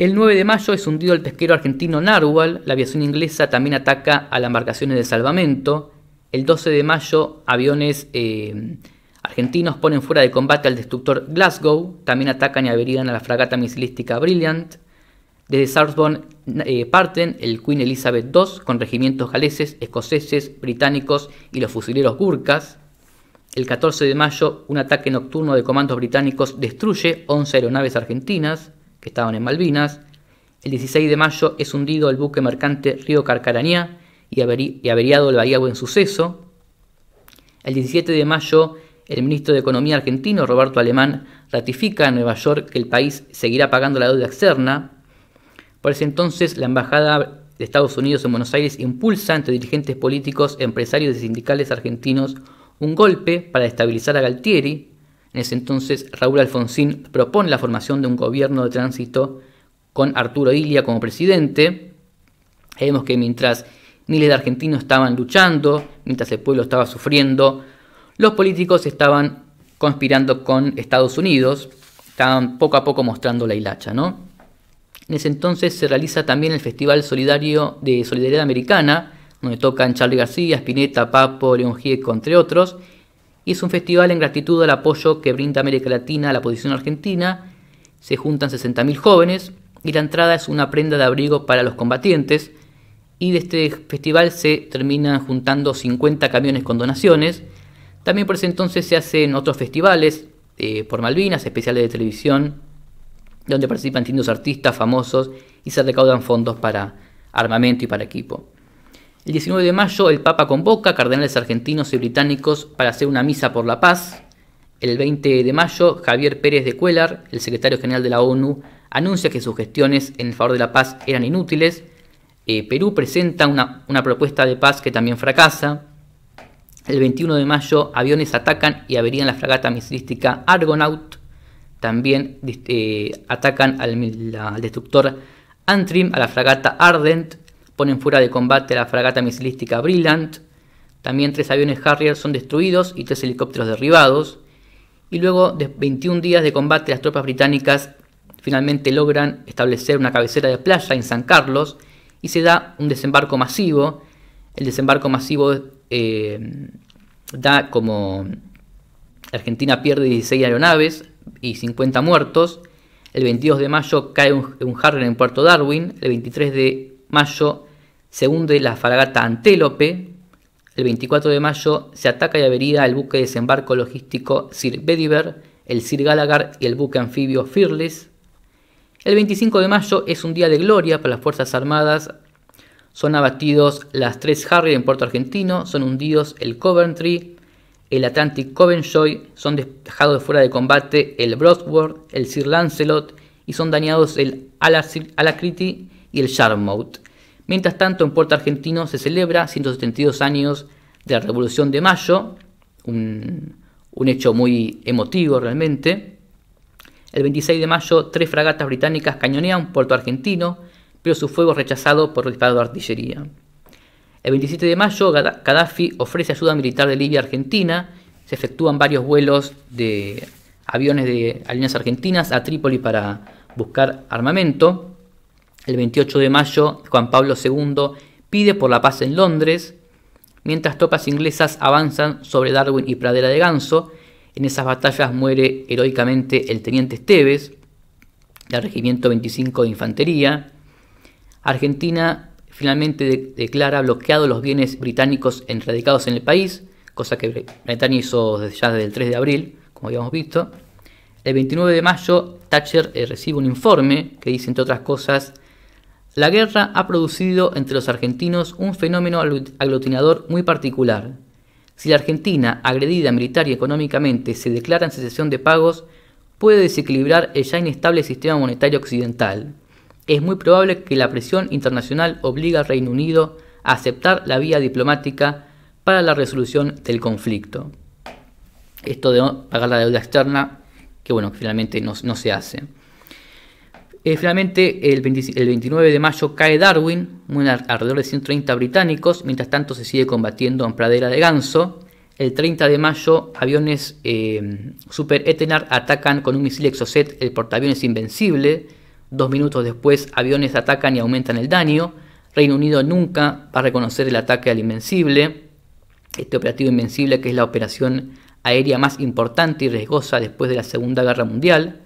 El 9 de mayo es hundido el pesquero argentino Narwhal, la aviación inglesa también ataca a las embarcaciones de salvamento. El 12 de mayo aviones eh, argentinos ponen fuera de combate al destructor Glasgow, también atacan y averigan a la fragata misilística Brilliant. Desde Southbourne eh, parten el Queen Elizabeth II con regimientos galeses, escoceses, británicos y los fusileros Gurkhas. El 14 de mayo un ataque nocturno de comandos británicos destruye 11 aeronaves argentinas que estaban en Malvinas. El 16 de mayo es hundido el buque mercante Río Carcaranía y, averiado el Bahía Buen Suceso. El 17 de mayo, el ministro de Economía argentino, Roberto Alemán, ratifica en Nueva York que el país seguirá pagando la deuda externa. Por ese entonces, la Embajada de Estados Unidos en Buenos Aires impulsa entre dirigentes políticos, empresarios y sindicales argentinos un golpe para estabilizar a Galtieri, en ese entonces, Raúl Alfonsín propone la formación de un gobierno de tránsito con Arturo Ilia como presidente. Vemos que mientras miles de argentinos estaban luchando, mientras el pueblo estaba sufriendo, los políticos estaban conspirando con Estados Unidos, estaban poco a poco mostrando la hilacha, ¿no? En ese entonces se realiza también el Festival Solidario de Solidaridad Americana, donde tocan Charlie García, Spinetta, Papo, León Gieco, entre otros, y es un festival en gratitud al apoyo que brinda América Latina a la posición argentina. Se juntan 60.000 jóvenes y la entrada es una prenda de abrigo para los combatientes. Y de este festival se terminan juntando 50 camiones con donaciones. También por ese entonces se hacen otros festivales eh, por Malvinas, especiales de televisión, donde participan distintos artistas famosos y se recaudan fondos para armamento y para equipo. El 19 de mayo el Papa convoca cardenales argentinos y británicos para hacer una misa por la paz. El 20 de mayo Javier Pérez de Cuellar, el secretario general de la ONU, anuncia que sus gestiones en favor de la paz eran inútiles. Eh, Perú presenta una, propuesta de paz que también fracasa. El 21 de mayo aviones atacan y averían la fragata misilística Argonaut. También eh, atacan al, al, destructor Antrim, a la fragata Ardent ponen fuera de combate la fragata misilística Brillant, también tres aviones Harrier son destruidos y tres helicópteros derribados, y luego de 21 días de combate las tropas británicas finalmente logran establecer una cabecera de playa en San Carlos y se da un desembarco masivo. El desembarco masivo eh, da como Argentina pierde 16 aeronaves y 50 muertos. El 22 de mayo cae un Harrier en Puerto Darwin. El 23 de mayo se hunde la fragata Antelope. El 24 de mayo se ataca y avería el buque de desembarco logístico Sir Bediver, el Sir Gallagher y el buque anfibio Fearless. El 25 de mayo es un día de gloria para las Fuerzas Armadas. Son abatidos las tres Harrier en Puerto Argentino, son hundidos el Coventry, el Atlantic Coventry, son de fuera de combate el Broadworth, el Sir Lancelot y son dañados el Alacrity y el Yarmouth. Mientras tanto, en Puerto Argentino se celebra 172 años de la Revolución de Mayo, un, hecho muy emotivo realmente. El 26 de mayo, tres fragatas británicas cañonean Puerto Argentino, pero su fuego es rechazado por el disparo de artillería. El 27 de mayo, Gaddafi ofrece ayuda militar de Libia a Argentina. Se efectúan varios vuelos de aviones de líneas Argentinas a Trípoli para buscar armamento. El 28 de mayo, Juan Pablo II pide por la paz en Londres, mientras tropas inglesas avanzan sobre Darwin y Pradera de Ganso. En esas batallas muere heroicamente el teniente Esteves, del Regimiento 25 de Infantería. Argentina finalmente declara bloqueados los bienes británicos enradicados en el país, cosa que britania hizo ya desde el 3 de abril, como habíamos visto. El 29 de mayo, Thatcher eh, recibe un informe que dice, entre otras cosas, la guerra ha producido entre los argentinos un fenómeno aglutinador muy particular. Si la Argentina, agredida militar y económicamente, se declara en secesión de pagos, puede desequilibrar el ya inestable sistema monetario occidental. Es muy probable que la presión internacional obligue al Reino Unido a aceptar la vía diplomática para la resolución del conflicto. Esto de pagar la deuda externa, que bueno, finalmente no se hace. Eh, finalmente, el, 29 de mayo cae Darwin, alrededor de 130 británicos, mientras tanto se sigue combatiendo en Pradera de Ganso. El 30 de mayo, aviones eh, Super Etenar atacan con un misil Exocet el portaaviones Invencible. Dos minutos después, aviones atacan y aumentan el daño. Reino Unido nunca va a reconocer el ataque al Invencible. Este operativo Invencible, que es la operación aérea más importante y riesgosa después de la Segunda Guerra Mundial.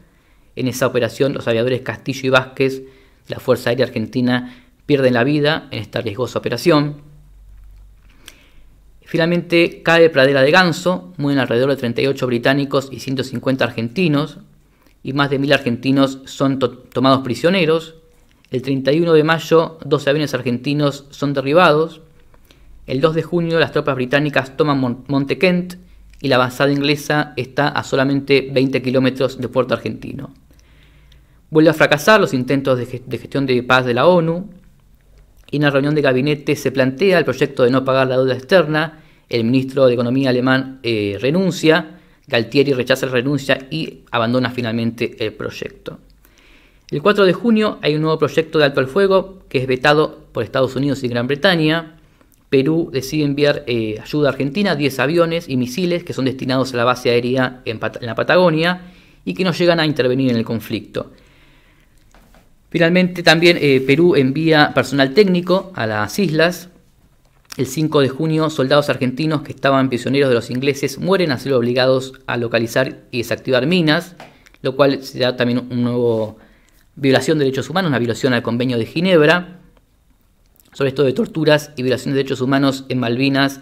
En esa operación, los aviadores Castillo y Vázquez de la Fuerza Aérea Argentina pierden la vida en esta riesgosa operación. Finalmente cae Pradera de Ganso, mueren alrededor de 38 británicos y 150 argentinos, y más de 1.000 argentinos son tomados prisioneros. El 31 de mayo, 12 aviones argentinos son derribados. El 2 de junio, las tropas británicas toman Monte Kent y la basada inglesa está a solamente 20 kilómetros de Puerto Argentino. Vuelve a fracasar los intentos de, gestión de paz de la ONU. Y en la reunión de gabinete se plantea el proyecto de no pagar la deuda externa. El ministro de Economía alemán eh, renuncia. Galtieri rechaza la renuncia y abandona finalmente el proyecto. El 4 de junio hay un nuevo proyecto de alto al fuego que es vetado por Estados Unidos y Gran Bretaña. Perú decide enviar eh, ayuda a Argentina, 10 aviones y misiles que son destinados a la base aérea en la Patagonia y que no llegan a intervenir en el conflicto. Finalmente, también eh, Perú envía personal técnico a las islas. El 5 de junio, soldados argentinos que estaban prisioneros de los ingleses mueren a ser obligados a localizar y desactivar minas, lo cual se da también una nueva violación de derechos humanos, una violación al Convenio de Ginebra. Sobre esto de torturas y violaciones de derechos humanos en Malvinas,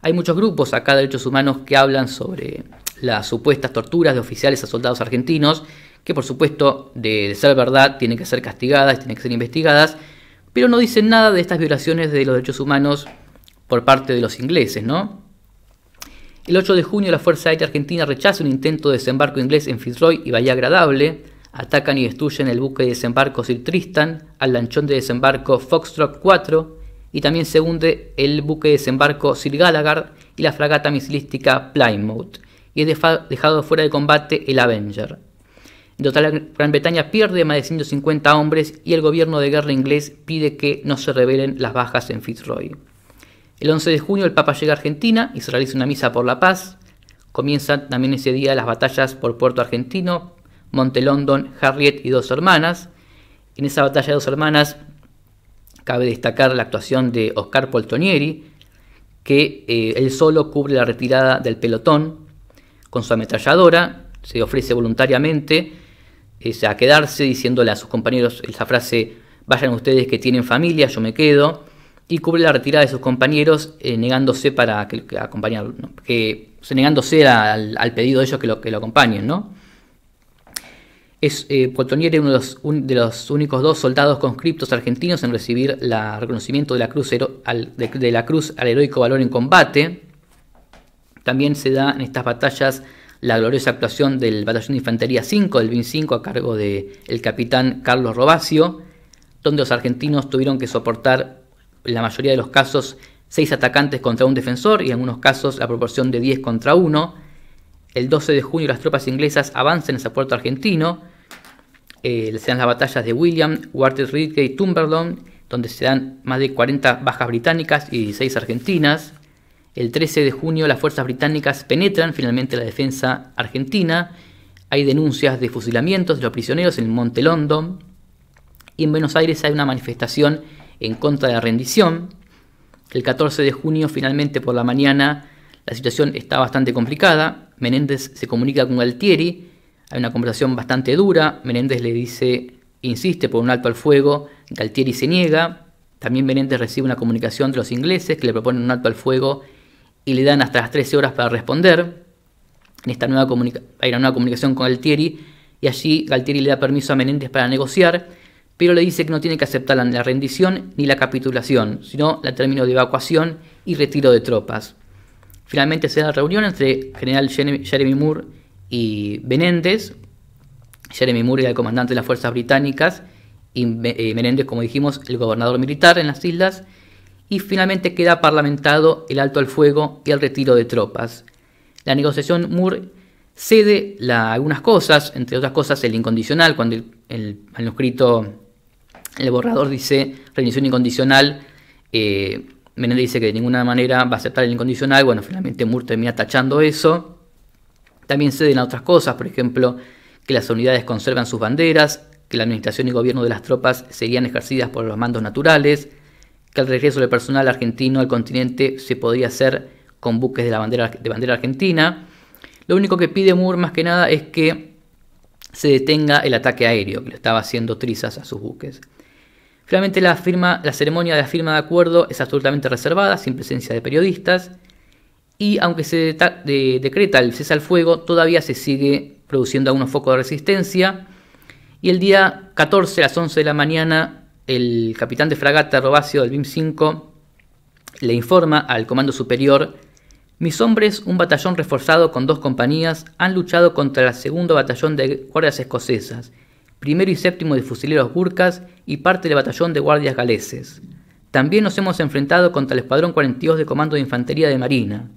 hay muchos grupos acá de derechos humanos que hablan sobre las supuestas torturas de oficiales a soldados argentinos que por supuesto de, ser verdad tienen que ser castigadas, tienen que ser investigadas, pero no dicen nada de estas violaciones de los derechos humanos por parte de los ingleses, ¿no? El 8 de junio la Fuerza Aérea Argentina rechaza un intento de desembarco inglés en Fitzroy y Bahía Agradable, atacan y destruyen el buque de desembarco Sir Tristan, al lanchón de desembarco Foxtrot 4 y también se hunde el buque de desembarco Sir Gallagher y la fragata misilística Plymouth y es dejado fuera de combate el Avenger. En total, Gran Bretaña pierde más de 150 hombres y el gobierno de guerra inglés pide que no se revelen las bajas en Fitzroy. El 11 de junio el Papa llega a Argentina y se realiza una misa por la paz. Comienzan también ese día las batallas por Puerto Argentino, Monte London, Harriet y dos hermanas. En esa batalla de dos hermanas cabe destacar la actuación de Oscar Poltonieri, que eh, él solo cubre la retirada del pelotón con su ametralladora, se ofrece voluntariamente a quedarse, diciéndole a sus compañeros esa frase, vayan ustedes que tienen familia, yo me quedo, y cubre la retirada de sus compañeros eh, negándose para que, que, negándose al, pedido de ellos que lo, que lo acompañen, ¿no? Es eh, uno de los, únicos dos soldados conscriptos argentinos en recibir el reconocimiento de la, cruz de la Cruz al heroico valor en combate. También se da en estas batallas la gloriosa actuación del Batallón de Infantería 5 del BIN 5 a cargo del el capitán Carlos Robasio, donde los argentinos tuvieron que soportar en la mayoría de los casos seis atacantes contra un defensor y en algunos casos la proporción de 10 contra uno. El 12 de junio las tropas inglesas avanzan el Puerto Argentino, eh, se dan las batallas de William, Walter Ridley y Tumberland, donde se dan más de 40 bajas británicas y 16 argentinas. El 13 de junio las fuerzas británicas penetran finalmente la defensa argentina. Hay denuncias de fusilamientos de los prisioneros en Monte London. Y en Buenos Aires hay una manifestación en contra de la rendición. El 14 de junio finalmente por la mañana la situación está bastante complicada. Menéndez se comunica con Galtieri. Hay una conversación bastante dura. Menéndez le dice, insiste por un alto al fuego. Galtieri se niega. También Menéndez recibe una comunicación de los ingleses que le proponen un alto al fuego y le dan hasta las 13 horas para responder. En esta nueva hay una nueva comunicación con Galtieri y allí Galtieri le da permiso a Menéndez para negociar, pero le dice que no tiene que aceptar la rendición ni la capitulación, sino la término de evacuación y retiro de tropas. Finalmente se da la reunión entre general Jeremy Moore y Menéndez. Jeremy Moore era el comandante de las fuerzas británicas y eh, Menéndez, como dijimos, el gobernador militar en las islas y finalmente queda parlamentado el alto al fuego y el retiro de tropas. La negociación Moore cede algunas cosas, entre otras cosas el incondicional, cuando el, manuscrito, el borrador dice rendición incondicional, eh, dice que de ninguna manera va a aceptar el incondicional, bueno, finalmente Moore termina tachando eso. También ceden a otras cosas, por ejemplo, que las unidades conservan sus banderas, que la administración y gobierno de las tropas serían ejercidas por los mandos naturales, que el regreso del personal argentino al continente se podría hacer con buques de la bandera, de bandera argentina. Lo único que pide Moore más que nada es que se detenga el ataque aéreo que lo estaba haciendo trizas a sus buques. Finalmente la, firma, la ceremonia de la firma de acuerdo es absolutamente reservada, sin presencia de periodistas, y aunque se decreta el cese al fuego, todavía se sigue produciendo algunos focos de resistencia, y el día 14 a las 11 de la mañana el capitán de fragata Robacio del BIM 5 le informa al Comando Superior, mis hombres, un batallón reforzado con dos compañías, han luchado contra el segundo batallón de guardias escocesas, primero y séptimo de fusileros burcas y parte del batallón de guardias galeses. También nos hemos enfrentado contra el Escuadrón 42 de Comando de Infantería de Marina.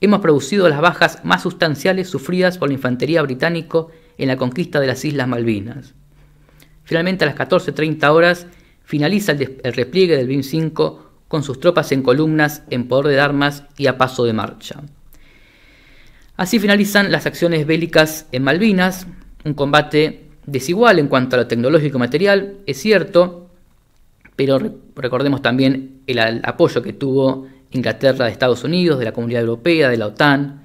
Hemos producido las bajas más sustanciales sufridas por la Infantería británico en la conquista de las Islas Malvinas. Finalmente, a las 14.30 horas, finaliza el, repliegue del BIM 5 con sus tropas en columnas, en poder de armas y a paso de marcha. Así finalizan las acciones bélicas en Malvinas, un combate desigual en cuanto a lo tecnológico y material, es cierto, pero recordemos también el apoyo que tuvo Inglaterra de Estados Unidos, de la Comunidad Europea, de la OTAN.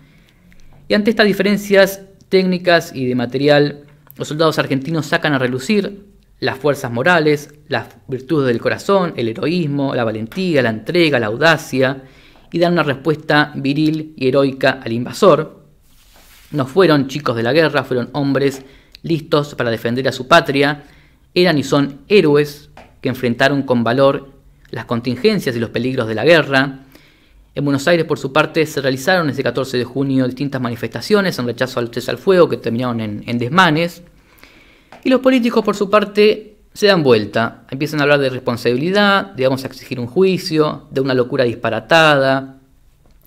Y ante estas diferencias técnicas y de material, los soldados argentinos sacan a relucir las fuerzas morales, las virtudes del corazón, el heroísmo, la valentía, la entrega, la audacia, y dan una respuesta viril y heroica al invasor. No fueron chicos de la guerra, fueron hombres listos para defender a su patria, eran y son héroes que enfrentaron con valor las contingencias y los peligros de la guerra. En Buenos Aires, por su parte, se realizaron ese 14 de junio distintas manifestaciones en rechazo al al fuego que terminaron en desmanes. Y los políticos, por su parte, se dan vuelta, empiezan a hablar de responsabilidad, de vamos a exigir un juicio, de una locura disparatada.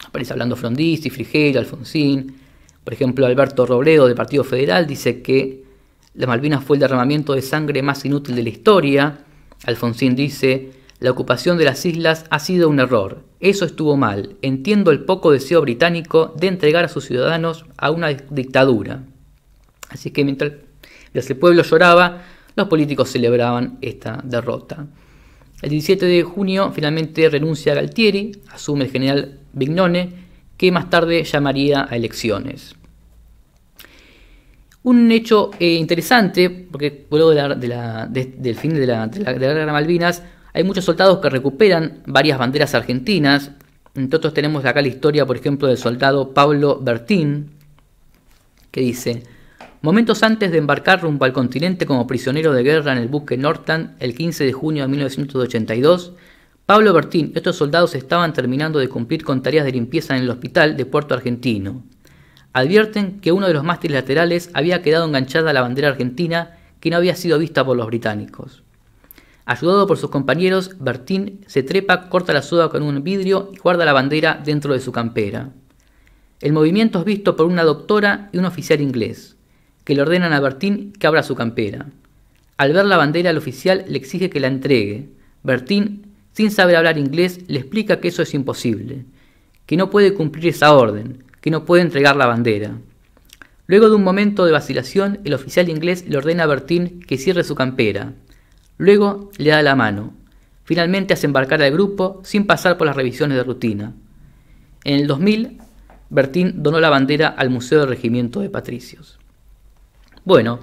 Aparece hablando Frondizi, Frigerio, Alfonsín. Por ejemplo, Alberto Robledo del Partido Federal dice que la Malvinas fue el derramamiento de sangre más inútil de la historia. Alfonsín dice, la ocupación de las islas ha sido un error. Eso estuvo mal. Entiendo el poco deseo británico de entregar a sus ciudadanos a una dictadura. Así que mientras el pueblo lloraba, los políticos celebraban esta derrota. El 17 de junio finalmente renuncia a Galtieri, asume el general Vignone, que más tarde llamaría a elecciones. Un hecho eh, interesante, porque luego del fin de la, guerra de Malvinas, hay muchos soldados que recuperan varias banderas argentinas. Nosotros tenemos acá la historia, por ejemplo, del soldado Pablo Bertín, que dice, Momentos antes de embarcar rumbo al continente como prisionero de guerra en el buque Norton, el 15 de junio de 1982, Pablo Bertín y otros soldados estaban terminando de cumplir con tareas de limpieza en el hospital de Puerto Argentino. Advierten que uno de los mástiles laterales había quedado enganchada a la bandera argentina que no había sido vista por los británicos. Ayudado por sus compañeros, Bertín se trepa, corta la soda con un vidrio y guarda la bandera dentro de su campera. El movimiento es visto por una doctora y un oficial inglés que le ordenan a Bertín que abra su campera. Al ver la bandera, el oficial le exige que la entregue. Bertín, sin saber hablar inglés, le explica que eso es imposible, que no puede cumplir esa orden, que no puede entregar la bandera. Luego de un momento de vacilación, el oficial inglés le ordena a Bertín que cierre su campera. Luego le da la mano. Finalmente hace embarcar al grupo sin pasar por las revisiones de rutina. En el 2000, Bertín donó la bandera al Museo del Regimiento de Patricios. Bueno,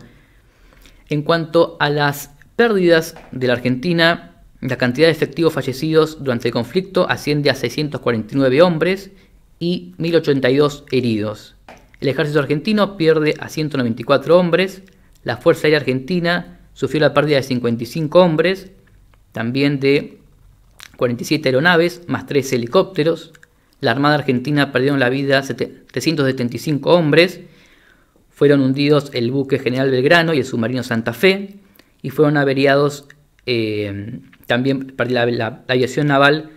en cuanto a las pérdidas de la Argentina, la cantidad de efectivos fallecidos durante el conflicto asciende a 649 hombres y 1.082 heridos. El ejército argentino pierde a 194 hombres, la Fuerza Aérea Argentina sufrió la pérdida de 55 hombres, también de 47 aeronaves más 3 helicópteros, la Armada Argentina en la vida 375 hombres fueron hundidos el buque General Belgrano y el submarino Santa Fe y fueron averiados eh, también la, aviación naval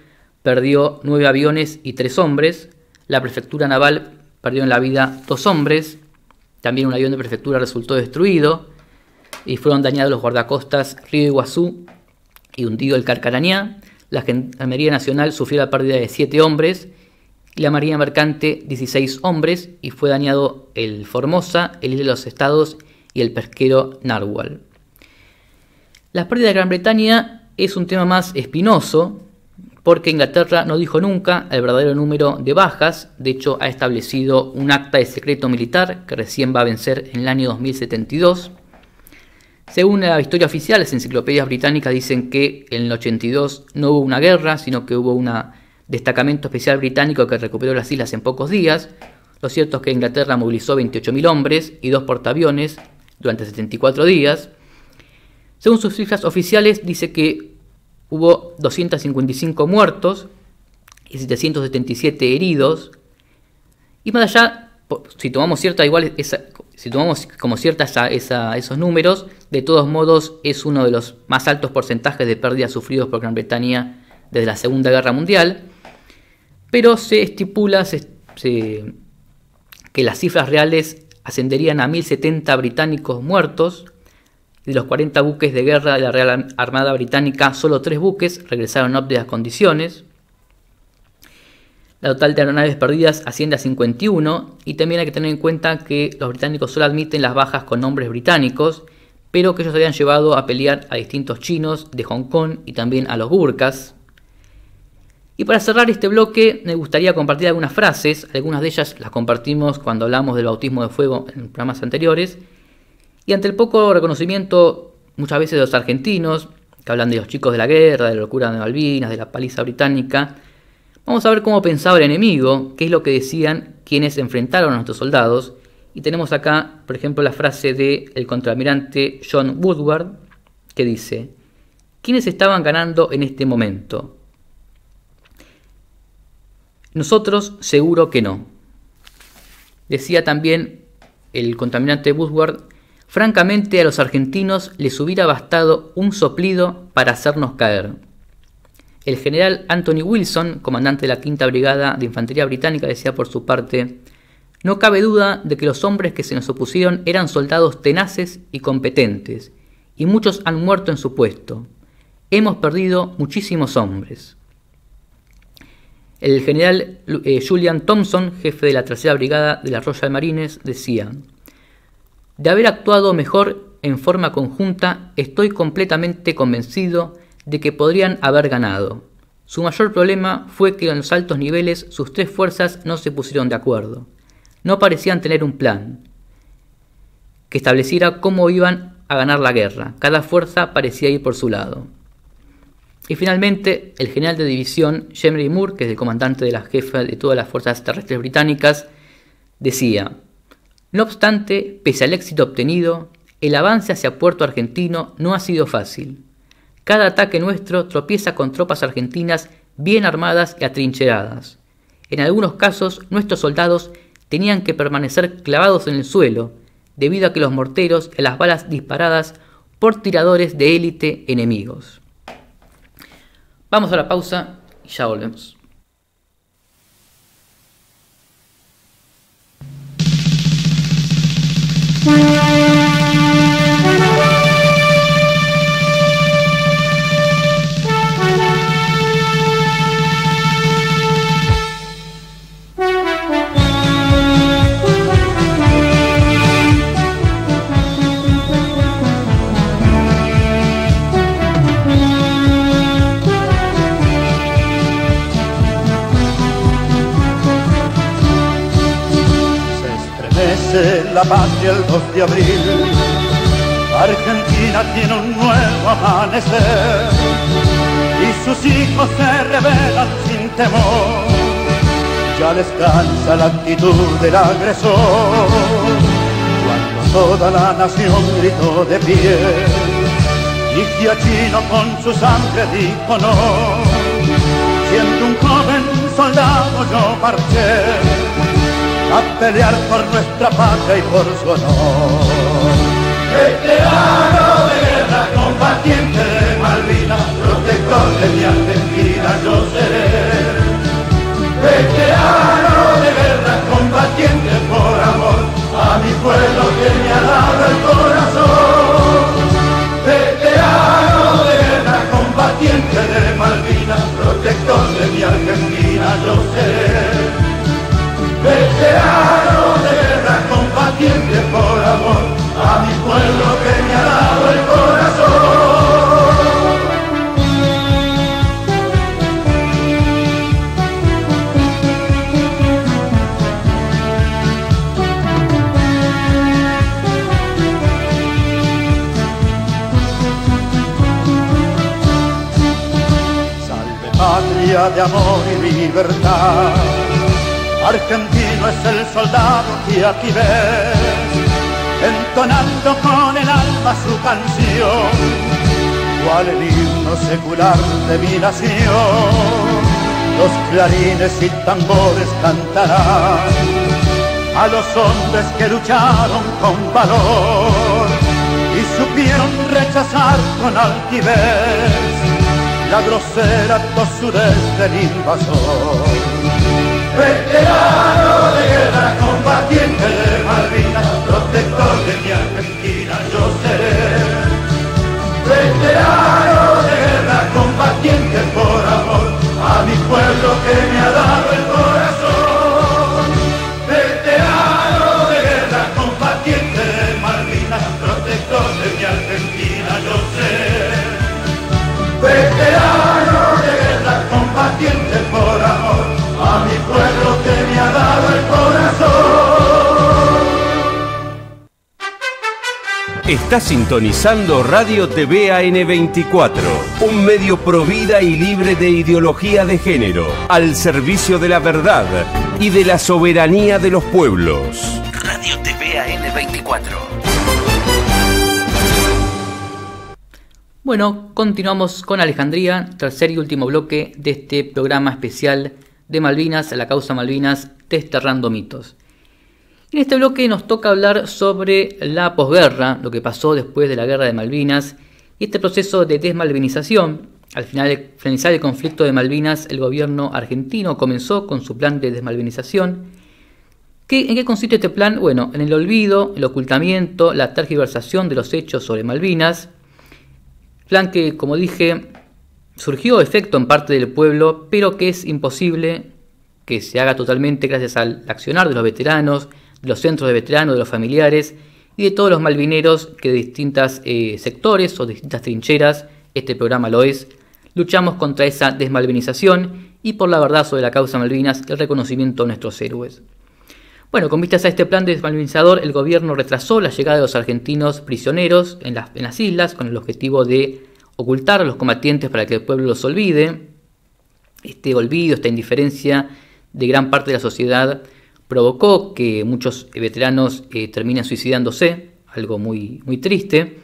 perdió nueve aviones y tres hombres. La prefectura naval perdió en la vida dos hombres. También un avión de prefectura resultó destruido. Y fueron dañados los guardacostas Río Iguazú y hundido el Carcarañá. La Gendarmería Nacional sufrió la pérdida de siete hombres la Marina Mercante 16 hombres y fue dañado el Formosa, el Isle de los Estados y el pesquero Narwhal. La pérdidas de Gran Bretaña es un tema más espinoso porque Inglaterra no dijo nunca el verdadero número de bajas, de hecho ha establecido un acta de secreto militar que recién va a vencer en el año 2072. Según la historia oficial, las enciclopedias británicas dicen que en el 82 no hubo una guerra, sino que hubo una destacamento especial británico que recuperó las islas en pocos días. Lo cierto es que Inglaterra movilizó 28.000 hombres y dos portaaviones durante 74 días. Según sus cifras oficiales, dice que hubo 255 muertos y 777 heridos. Y más allá, si tomamos cierta igual si tomamos como ciertas esos números, de todos modos es uno de los más altos porcentajes de pérdidas sufridos por Gran Bretaña desde la Segunda Guerra Mundial pero se estipula que las cifras reales ascenderían a 1.070 británicos muertos. De los 40 buques de guerra de la Real Armada Británica, solo 3 buques regresaron en óptimas condiciones. La total de aeronaves perdidas asciende a 51 y también hay que tener en cuenta que los británicos solo admiten las bajas con nombres británicos, pero que ellos habían llevado a pelear a distintos chinos de Hong Kong y también a los burkas. Y para cerrar este bloque me gustaría compartir algunas frases, algunas de ellas las compartimos cuando hablamos del bautismo de fuego en programas anteriores, y ante el poco reconocimiento muchas veces de los argentinos, que hablan de los chicos de la guerra, de la locura de Malvinas, de la paliza británica, vamos a ver cómo pensaba el enemigo, qué es lo que decían quienes enfrentaron a nuestros soldados, y tenemos acá, por ejemplo, la frase del el contraalmirante John Woodward, que dice, ¿quiénes estaban ganando en este momento? Nosotros seguro que no. Decía también el contaminante Woodward, francamente a los argentinos les hubiera bastado un soplido para hacernos caer. El general Anthony Wilson, comandante de la Quinta Brigada de Infantería Británica, decía por su parte, no cabe duda de que los hombres que se nos opusieron eran soldados tenaces y competentes, y muchos han muerto en su puesto. Hemos perdido muchísimos hombres. El general eh, Julian Thompson, jefe de la tercera brigada de la Royal Marines, decía: De haber actuado mejor en forma conjunta, estoy completamente convencido de que podrían haber ganado. Su mayor problema fue que en los altos niveles sus tres fuerzas no se pusieron de acuerdo. No parecían tener un plan que estableciera cómo iban a ganar la guerra. Cada fuerza parecía ir por su lado. Y finalmente, el general de división Jemery Moore, que es el comandante de la jefa de todas las fuerzas terrestres británicas, decía, no obstante, pese al éxito obtenido, el avance hacia Puerto Argentino no ha sido fácil. Cada ataque nuestro tropieza con tropas argentinas bien armadas y atrincheradas. En algunos casos, nuestros soldados tenían que permanecer clavados en el suelo, debido a que los morteros y las balas disparadas por tiradores de élite enemigos. Vamos a la pausa y ya volvemos. la paz y el 2 de abril. Argentina tiene un nuevo amanecer y sus hijos se rebelan sin temor. Ya les la actitud del agresor. Cuando toda la nación gritó de pie, y chino con su sangre dijo no. Siendo un joven soldado yo marché a pelear por nuestra patria y por su honor. Veterano de guerra, combatiente de Malvinas, protector de mi Argentina yo seré. Veterano de guerra, combatiente por amor, a mi pueblo que me ha dado el corazón. Veterano de guerra, combatiente de Malvinas, protector de mi Argentina yo seré veterano de guerra, combatiente por amor, a mi pueblo que me ha dado el corazón. Salve patria de amor y libertad Argentino es el soldado que aquí ves, entonando con el alma su canción, cual el himno secular de mi nación. Los clarines y tambores cantarán a los hombres que lucharon con valor y supieron rechazar con altivez la grosera tosudez del invasor veterano de guerra, combatiente de Malvinas, protector de mi Está sintonizando Radio TV n 24 un medio pro vida y libre de ideología de género, al servicio de la verdad y de la soberanía de los pueblos. Radio TV 24 Bueno, continuamos con Alejandría, tercer y último bloque de este programa especial de Malvinas, la causa Malvinas, desterrando mitos. En este bloque nos toca hablar sobre la posguerra, lo que pasó después de la guerra de Malvinas y este proceso de desmalvinización. Al final finalizar el conflicto de Malvinas, el gobierno argentino comenzó con su plan de desmalvinización. ¿En qué consiste este plan? Bueno, en el olvido, el ocultamiento, la tergiversación de los hechos sobre Malvinas. Plan que, como dije, surgió efecto en parte del pueblo, pero que es imposible que se haga totalmente gracias al accionar de los veteranos, los centros de veteranos, de los familiares y de todos los malvineros que de distintos eh, sectores o distintas trincheras, este programa lo es, luchamos contra esa desmalvinización y por la verdad sobre la causa Malvinas el reconocimiento de nuestros héroes. Bueno, con vistas a este plan de desmalvinizador, el gobierno retrasó la llegada de los argentinos prisioneros en las, en las islas con el objetivo de ocultar a los combatientes para que el pueblo los olvide. Este olvido, esta indiferencia de gran parte de la sociedad provocó que muchos eh, veteranos eh, terminen suicidándose, algo muy, muy triste.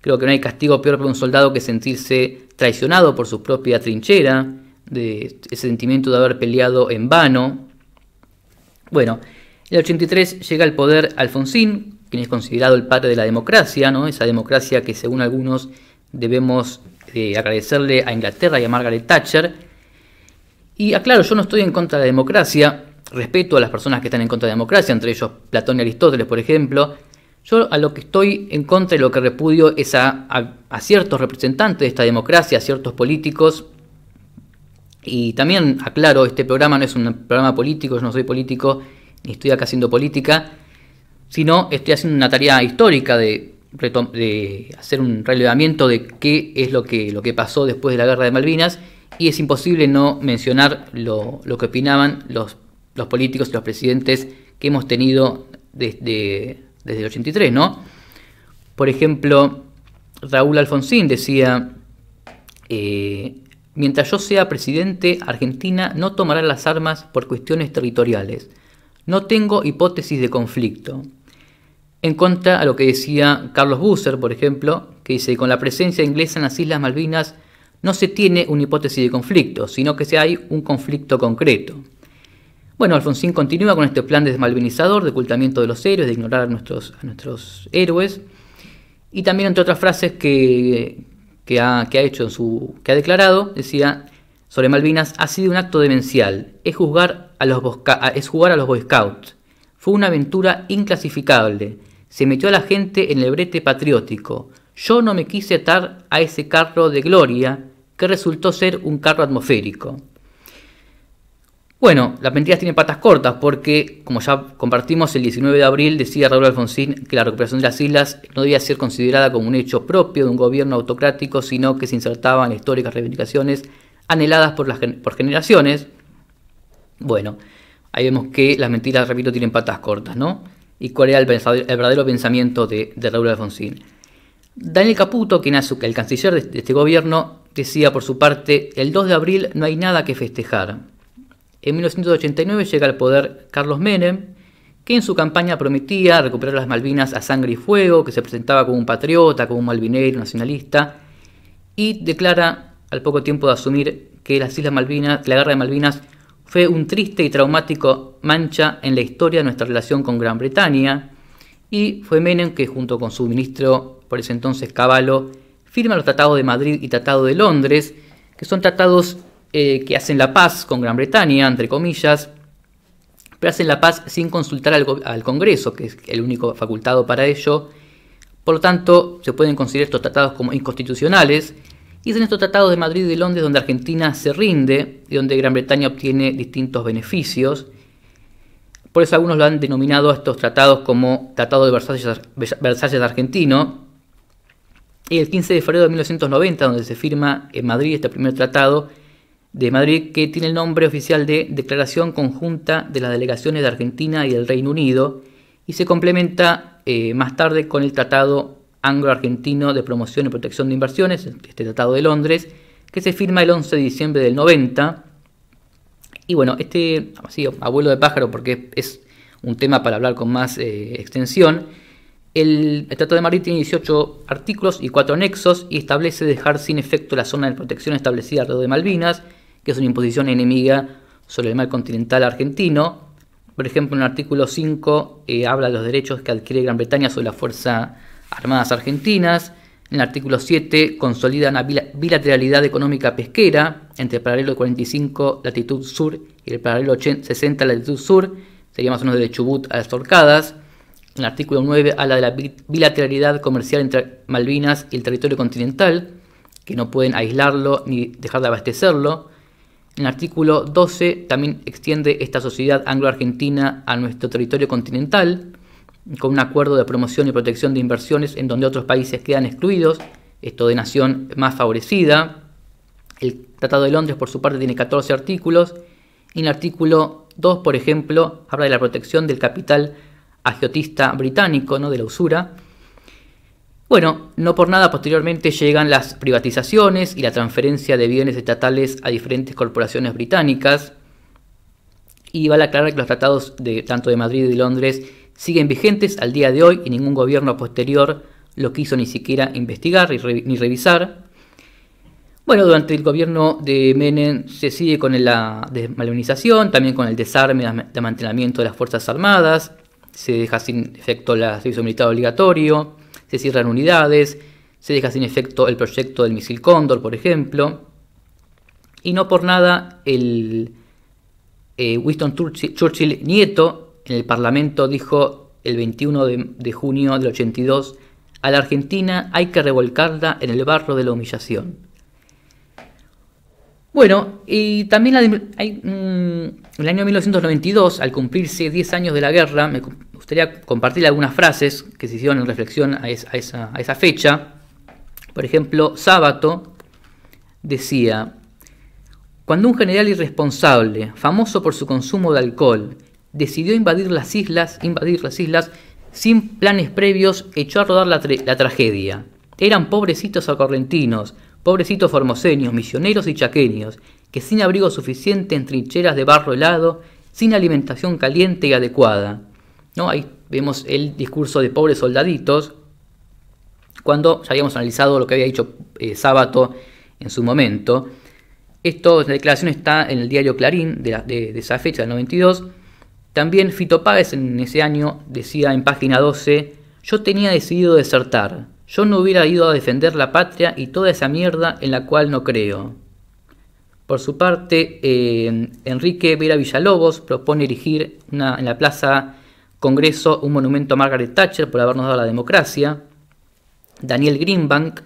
Creo que no hay castigo peor para un soldado que sentirse traicionado por su propia trinchera, de ese sentimiento de haber peleado en vano. Bueno, en el 83 llega al poder Alfonsín, quien es considerado el padre de la democracia, ¿no? esa democracia que según algunos debemos eh, agradecerle a Inglaterra y a Margaret Thatcher. Y aclaro, yo no estoy en contra de la democracia, respeto a las personas que están en contra de la democracia, entre ellos Platón y Aristóteles, por ejemplo. Yo a lo que estoy en contra y lo que repudio es a, ciertos representantes de esta democracia, a ciertos políticos. Y también aclaro, este programa no es un programa político, yo no soy político, ni estoy acá haciendo política, sino estoy haciendo una tarea histórica de, de hacer un relevamiento de qué es lo que, lo que pasó después de la guerra de Malvinas y es imposible no mencionar lo que opinaban los los políticos y los presidentes que hemos tenido desde, el 83, ¿no? Por ejemplo, Raúl Alfonsín decía, eh, mientras yo sea presidente, Argentina no tomará las armas por cuestiones territoriales. No tengo hipótesis de conflicto. En contra a lo que decía Carlos Busser, por ejemplo, que dice, con la presencia inglesa en las Islas Malvinas no se tiene una hipótesis de conflicto, sino que se hay un conflicto concreto. Bueno, Alfonsín continúa con este plan desmalvinizador, de ocultamiento de los héroes, de ignorar a nuestros, a nuestros héroes. Y también, entre otras frases que, que, ha, que ha hecho en su. que ha declarado, decía sobre Malvinas, ha sido un acto demencial, es, juzgar a los es jugar a los Boy Scouts. Fue una aventura inclasificable. Se metió a la gente en el brete patriótico. Yo no me quise atar a ese carro de gloria que resultó ser un carro atmosférico. Bueno, las mentiras tienen patas cortas porque, como ya compartimos, el 19 de abril decía Raúl Alfonsín que la recuperación de las islas no debía ser considerada como un hecho propio de un gobierno autocrático, sino que se insertaban en históricas reivindicaciones anheladas por, las, por generaciones. Bueno, ahí vemos que las mentiras, repito, tienen patas cortas, ¿no? Y cuál era el, verdadero pensamiento de, de, Raúl Alfonsín. Daniel Caputo, quien es el canciller de este gobierno, decía por su parte, el 2 de abril no hay nada que festejar. En 1989 llega al poder Carlos Menem, que en su campaña prometía recuperar las Malvinas a sangre y fuego, que se presentaba como un patriota, como un malvinero, nacionalista, y declara al poco tiempo de asumir que las Islas Malvinas, la guerra de Malvinas fue un triste y traumático mancha en la historia de nuestra relación con Gran Bretaña, y fue Menem que junto con su ministro por ese entonces Caballo firma los tratados de Madrid y Tratado de Londres, que son tratados eh, que hacen la paz con Gran Bretaña, entre comillas, pero hacen la paz sin consultar al, Congreso, que es el único facultado para ello. Por lo tanto, se pueden considerar estos tratados como inconstitucionales. Y estos tratados de Madrid y de Londres donde Argentina se rinde y donde Gran Bretaña obtiene distintos beneficios. Por eso algunos lo han denominado a estos tratados como Tratado de Versalles, Versalles Argentino. Y el 15 de febrero de 1990, donde se firma en Madrid este primer tratado, de Madrid que tiene el nombre oficial de Declaración Conjunta de las Delegaciones de Argentina y del Reino Unido y se complementa eh, más tarde con el Tratado Anglo-Argentino de Promoción y Protección de Inversiones, este Tratado de Londres, que se firma el 11 de diciembre del 90. Y bueno, este así, abuelo de pájaro, porque es un tema para hablar con más eh, extensión, el, el, Tratado de Madrid tiene 18 artículos y 4 anexos y establece dejar sin efecto la zona de protección establecida alrededor de Malvinas, que es una imposición enemiga sobre el mar continental argentino. Por ejemplo, en el artículo 5 eh, habla de los derechos que adquiere Gran Bretaña sobre las Fuerzas Armadas Argentinas. En el artículo 7 consolida una bilateralidad económica pesquera entre el paralelo 45 latitud sur y el paralelo 60 latitud sur, sería más o menos de Chubut a las Torcadas. En el artículo 9 habla de la bilateralidad comercial entre Malvinas y el territorio continental, que no pueden aislarlo ni dejar de abastecerlo. El artículo 12 también extiende esta sociedad anglo-argentina a nuestro territorio continental, con un acuerdo de promoción y protección de inversiones en donde otros países quedan excluidos, esto de nación más favorecida. El Tratado de Londres, por su parte, tiene 14 artículos. Y el artículo 2, por ejemplo, habla de la protección del capital agiotista británico, ¿no? de la usura, bueno, no por nada posteriormente llegan las privatizaciones y la transferencia de bienes estatales a diferentes corporaciones británicas. Y vale aclarar que los tratados de tanto de Madrid y de Londres siguen vigentes al día de hoy y ningún gobierno posterior lo quiso ni siquiera investigar ni revisar. Bueno, durante el gobierno de Menem se sigue con la desmalonización, también con el desarme de mantenimiento de las Fuerzas Armadas, se deja sin efecto la servicio militar obligatorio, se cierran unidades, se deja sin efecto el proyecto del misil Cóndor, por ejemplo. Y no por nada el eh, Winston Churchill, nieto en el Parlamento dijo el 21 de, de junio del 82, a la Argentina hay que revolcarla en el barro de la humillación bueno, y también la mm, el año 1992, al cumplirse 10 años de la guerra, me gustaría compartir algunas frases que se hicieron en reflexión a esa, fecha. Por ejemplo, Sábato decía, cuando un general irresponsable, famoso por su consumo de alcohol, decidió invadir las islas, invadir las islas, sin planes previos, echó a rodar la, tragedia. Eran pobrecitos Correntinos." Pobrecitos formoseños, misioneros y chaqueños, que sin abrigo suficiente en trincheras de barro helado, sin alimentación caliente y adecuada. ¿No? Ahí vemos el discurso de pobres soldaditos, cuando ya habíamos analizado lo que había dicho eh, Sábado en su momento. Esto, la declaración está en el diario Clarín de, esa fecha, del 92. También Fito Páez en ese año decía en página 12, yo tenía decidido desertar, yo no hubiera ido a defender la patria y toda esa mierda en la cual no creo. Por su parte, eh, Enrique Vera Villalobos propone erigir en la Plaza Congreso un monumento a Margaret Thatcher por habernos dado la democracia. Daniel Greenbank,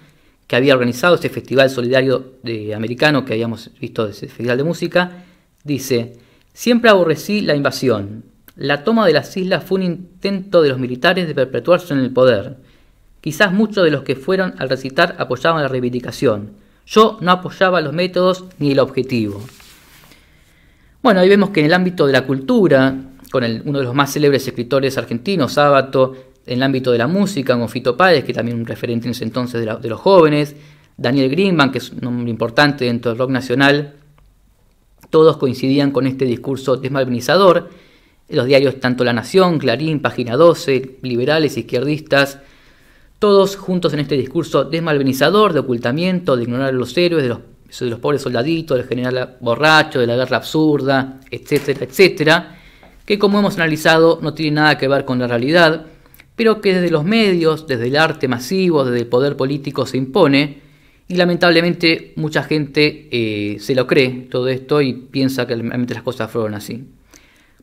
que había organizado ese festival solidario de, americano que habíamos visto ese festival de música, dice, siempre aborrecí la invasión. La toma de las islas fue un intento de los militares de perpetuarse en el poder Quizás muchos de los que fueron al recitar apoyaban la reivindicación. Yo no apoyaba los métodos ni el objetivo. Bueno, ahí vemos que en el ámbito de la cultura, con uno de los más célebres escritores argentinos, Sábato, en el ámbito de la música, con Fito Páez, que también un referente en ese entonces de, los jóvenes, Daniel Greenman, que es un hombre importante dentro del rock nacional, todos coincidían con este discurso desmalvinizador. Los diarios tanto La Nación, Clarín, Página 12, liberales, izquierdistas, todos juntos en este discurso desmalvenizador, de ocultamiento, de ignorar a los héroes, de los, los pobres soldaditos, del general borracho, de la guerra absurda, etcétera, etcétera, que como hemos analizado no tiene nada que ver con la realidad, pero que desde los medios, desde el arte masivo, desde el poder político se impone, y lamentablemente mucha gente eh, se lo cree todo esto y piensa que realmente las cosas fueron así.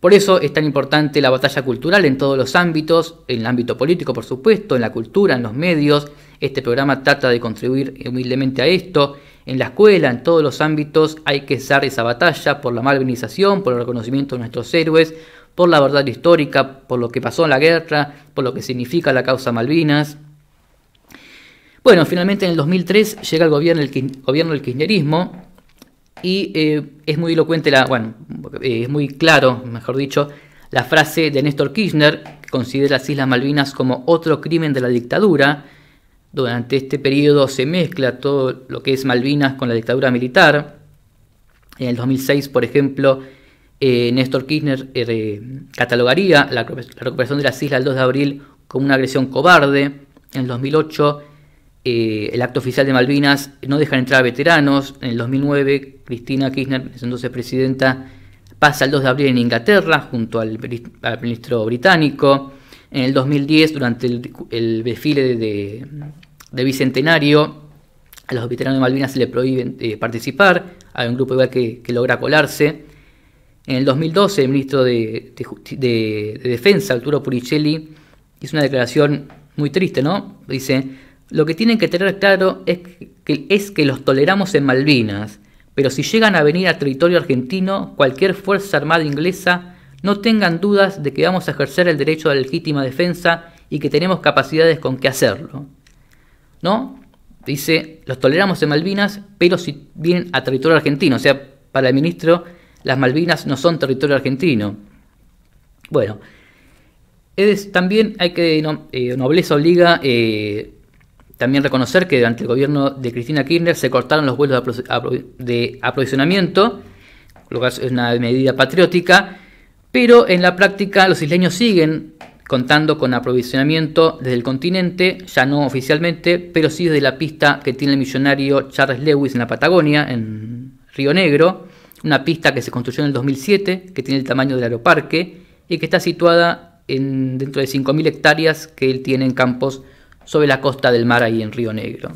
Por eso es tan importante la batalla cultural en todos los ámbitos, en el ámbito político por supuesto, en la cultura, en los medios. Este programa trata de contribuir humildemente a esto. En la escuela, en todos los ámbitos, hay que dar esa batalla por la malvinización, por el reconocimiento de nuestros héroes, por la verdad histórica, por lo que pasó en la guerra, por lo que significa la causa Malvinas. Bueno, finalmente en el 2003 llega el gobierno, el del kirchnerismo y eh, es muy elocuente la, bueno, es muy claro, mejor dicho, la frase de Néstor Kirchner, que considera las Islas Malvinas como otro crimen de la dictadura. Durante este periodo se mezcla todo lo que es Malvinas con la dictadura militar. En el 2006, por ejemplo, eh, Néstor Kirchner eh, catalogaría la, recuperación de las islas el 2 de abril como una agresión cobarde. En el 2008, eh, el acto oficial de Malvinas no deja entrar a veteranos. En el 2009, Cristina Kirchner, entonces presidenta, pasa el 2 de abril en Inglaterra junto al, ministro británico, en el 2010 durante el, desfile de, Bicentenario a los veteranos de Malvinas se les prohíbe eh, participar, hay un grupo igual que, logra colarse. En el 2012 el ministro de, Defensa, Arturo Puricelli, hizo una declaración muy triste, ¿no? Dice, lo que tienen que tener claro es que los toleramos en Malvinas pero si llegan a venir a territorio argentino, cualquier Fuerza Armada inglesa, no tengan dudas de que vamos a ejercer el derecho a la legítima defensa y que tenemos capacidades con que hacerlo. ¿No? Dice, los toleramos en Malvinas, pero si vienen a territorio argentino. O sea, para el ministro, las Malvinas no son territorio argentino. Bueno, también hay que, eh, nobleza obliga, eh, también reconocer que durante el gobierno de Cristina Kirchner se cortaron los vuelos de aprovisionamiento, lo cual es una medida patriótica, pero en la práctica los isleños siguen contando con aprovisionamiento desde el continente, ya no oficialmente, pero sí desde la pista que tiene el millonario Charles Lewis en la Patagonia, en Río Negro, una pista que se construyó en el 2007, que tiene el tamaño del aeroparque y que está situada en, dentro de 5.000 hectáreas que él tiene en campos sobre la costa del mar ahí en Río Negro.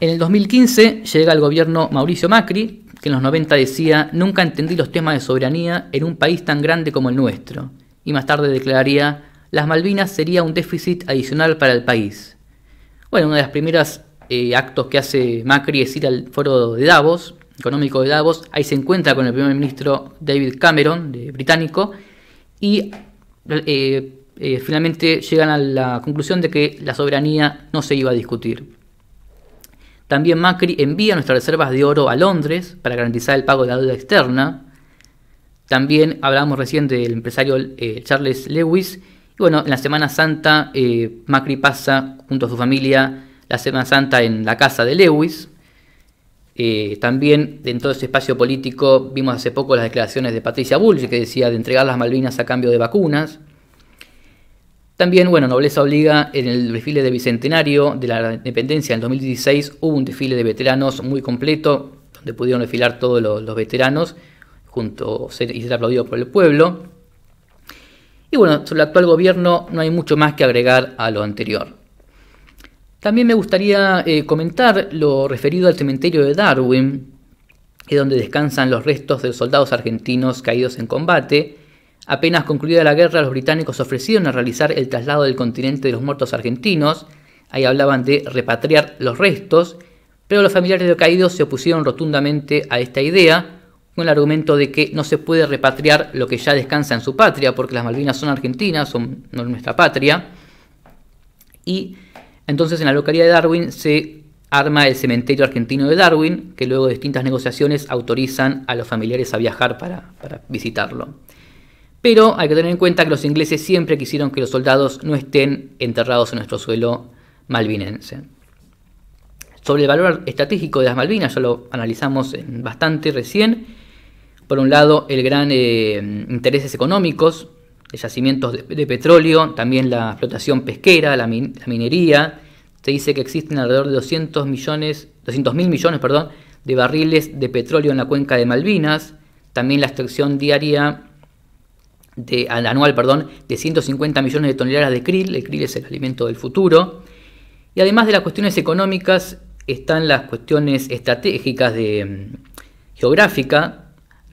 En el 2015 llega el gobierno Mauricio Macri, que en los 90 decía, nunca entendí los temas de soberanía en un país tan grande como el nuestro, y más tarde declararía, las Malvinas sería un déficit adicional para el país. Bueno, uno de los primeros eh, actos que hace Macri es ir al foro de Davos, económico de Davos, ahí se encuentra con el primer ministro David Cameron, de, británico, y eh, eh, finalmente llegan a la conclusión de que la soberanía no se iba a discutir. También Macri envía nuestras reservas de oro a Londres para garantizar el pago de la deuda externa. También hablamos recién del empresario eh, Charles Lewis. Y bueno, en la Semana Santa eh, Macri pasa junto a su familia la Semana Santa en la casa de Lewis. también dentro de ese espacio político vimos hace poco las declaraciones de Patricia Bullrich que decía de entregar las Malvinas a cambio de vacunas. También, bueno, Nobleza Obliga, en el desfile de Bicentenario de la Independencia en 2016 hubo un desfile de veteranos muy completo, donde pudieron desfilar todos los, veteranos junto ser, y ser aplaudidos por el pueblo. Y bueno, sobre el actual gobierno no hay mucho más que agregar a lo anterior. También me gustaría eh, comentar lo referido al cementerio de Darwin, que es donde descansan los restos de soldados argentinos caídos en combate, Apenas concluida la guerra, los británicos ofrecieron a realizar el traslado del continente de los muertos argentinos, ahí hablaban de repatriar los restos, pero los familiares de los caídos se opusieron rotundamente a esta idea, con el argumento de que no se puede repatriar lo que ya descansa en su patria, porque las Malvinas son argentinas, son nuestra patria. Y entonces en la localidad de Darwin se arma el cementerio argentino de Darwin, que luego de distintas negociaciones autorizan a los familiares a viajar para visitarlo. Pero hay que tener en cuenta que los ingleses siempre quisieron que los soldados no estén enterrados en nuestro suelo malvinense. Sobre el valor estratégico de las Malvinas, ya lo analizamos bastante recién. Por un lado, el gran eh, intereses económicos, yacimientos de, petróleo, también la explotación pesquera, la, minería. Se dice que existen alrededor de 200 millones, mil millones, perdón, de barriles de petróleo en la cuenca de Malvinas. También la extracción diaria de, anual perdón, de 150 millones de toneladas de krill. El krill es el alimento del futuro. Y además de las cuestiones económicas, están las cuestiones estratégicas de mm, geográfica.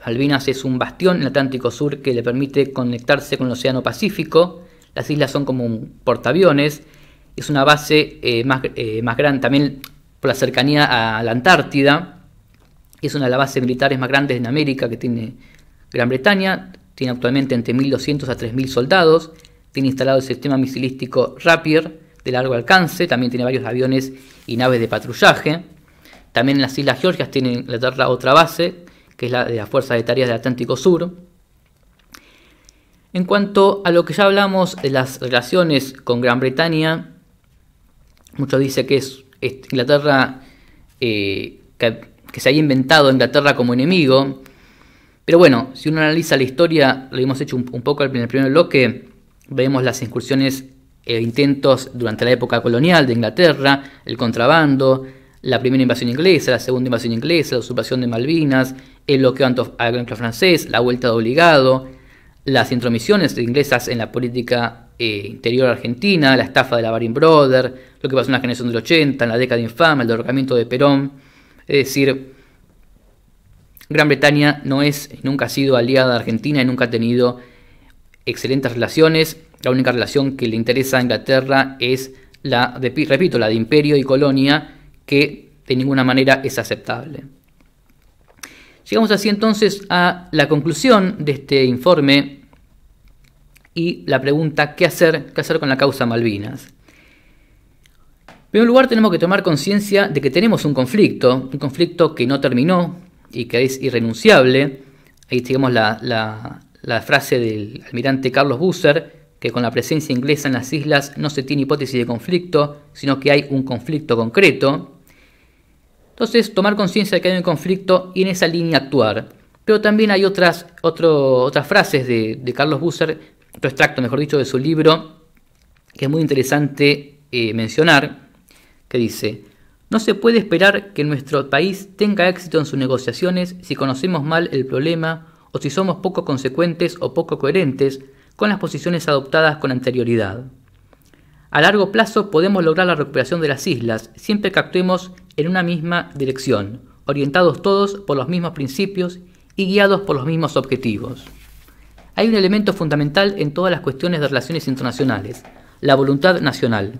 albinas es un bastión en el Atlántico Sur que le permite conectarse con el Océano Pacífico. Las islas son como un portaaviones. Es una base eh, más, eh, más grande también por la cercanía a la Antártida. Es una de las bases militares más grandes en América que tiene Gran Bretaña tiene actualmente entre 1.200 a 3.000 soldados, tiene instalado el sistema misilístico Rapier de largo alcance, también tiene varios aviones y naves de patrullaje. También en las Islas Georgias tiene Inglaterra otra base, que es la de las fuerzas de Tareas del Atlántico Sur. En cuanto a lo que ya hablamos de las relaciones con Gran Bretaña, muchos dicen que es, Inglaterra, eh, que, que se haya inventado Inglaterra como enemigo, pero bueno, si uno analiza la historia, lo hemos hecho un, poco en el primer bloque, vemos las incursiones e intentos durante la época colonial de Inglaterra, el contrabando, la primera invasión inglesa, la segunda invasión inglesa, la usurpación de Malvinas, el bloqueo anglo-francés, la vuelta de obligado, las intromisiones inglesas en la política eh, interior argentina, la estafa de la Baring Brother, lo que pasó en la generación del 80, en la década de infame, el derrocamiento de Perón. Es decir, Gran Bretaña no es, nunca ha sido aliada de Argentina y nunca ha tenido excelentes relaciones. La única relación que le interesa a Inglaterra es la, de, repito, la de imperio y colonia, que de ninguna manera es aceptable. Llegamos así entonces a la conclusión de este informe y la pregunta ¿qué hacer? ¿Qué hacer con la causa Malvinas? En primer lugar tenemos que tomar conciencia de que tenemos un conflicto, un conflicto que no terminó, y que es irrenunciable. Ahí tenemos la, frase del almirante Carlos Busser, que con la presencia inglesa en las islas no se tiene hipótesis de conflicto, sino que hay un conflicto concreto. Entonces, tomar conciencia de que hay un conflicto y en esa línea actuar. Pero también hay otras, otras frases de, Carlos Busser, otro extracto, mejor dicho, de su libro, que es muy interesante eh, mencionar, que dice, no se puede esperar que nuestro país tenga éxito en sus negociaciones si conocemos mal el problema o si somos poco consecuentes o poco coherentes con las posiciones adoptadas con anterioridad. A largo plazo podemos lograr la recuperación de las islas siempre que actuemos en una misma dirección, orientados todos por los mismos principios y guiados por los mismos objetivos. Hay un elemento fundamental en todas las cuestiones de relaciones internacionales, la voluntad nacional.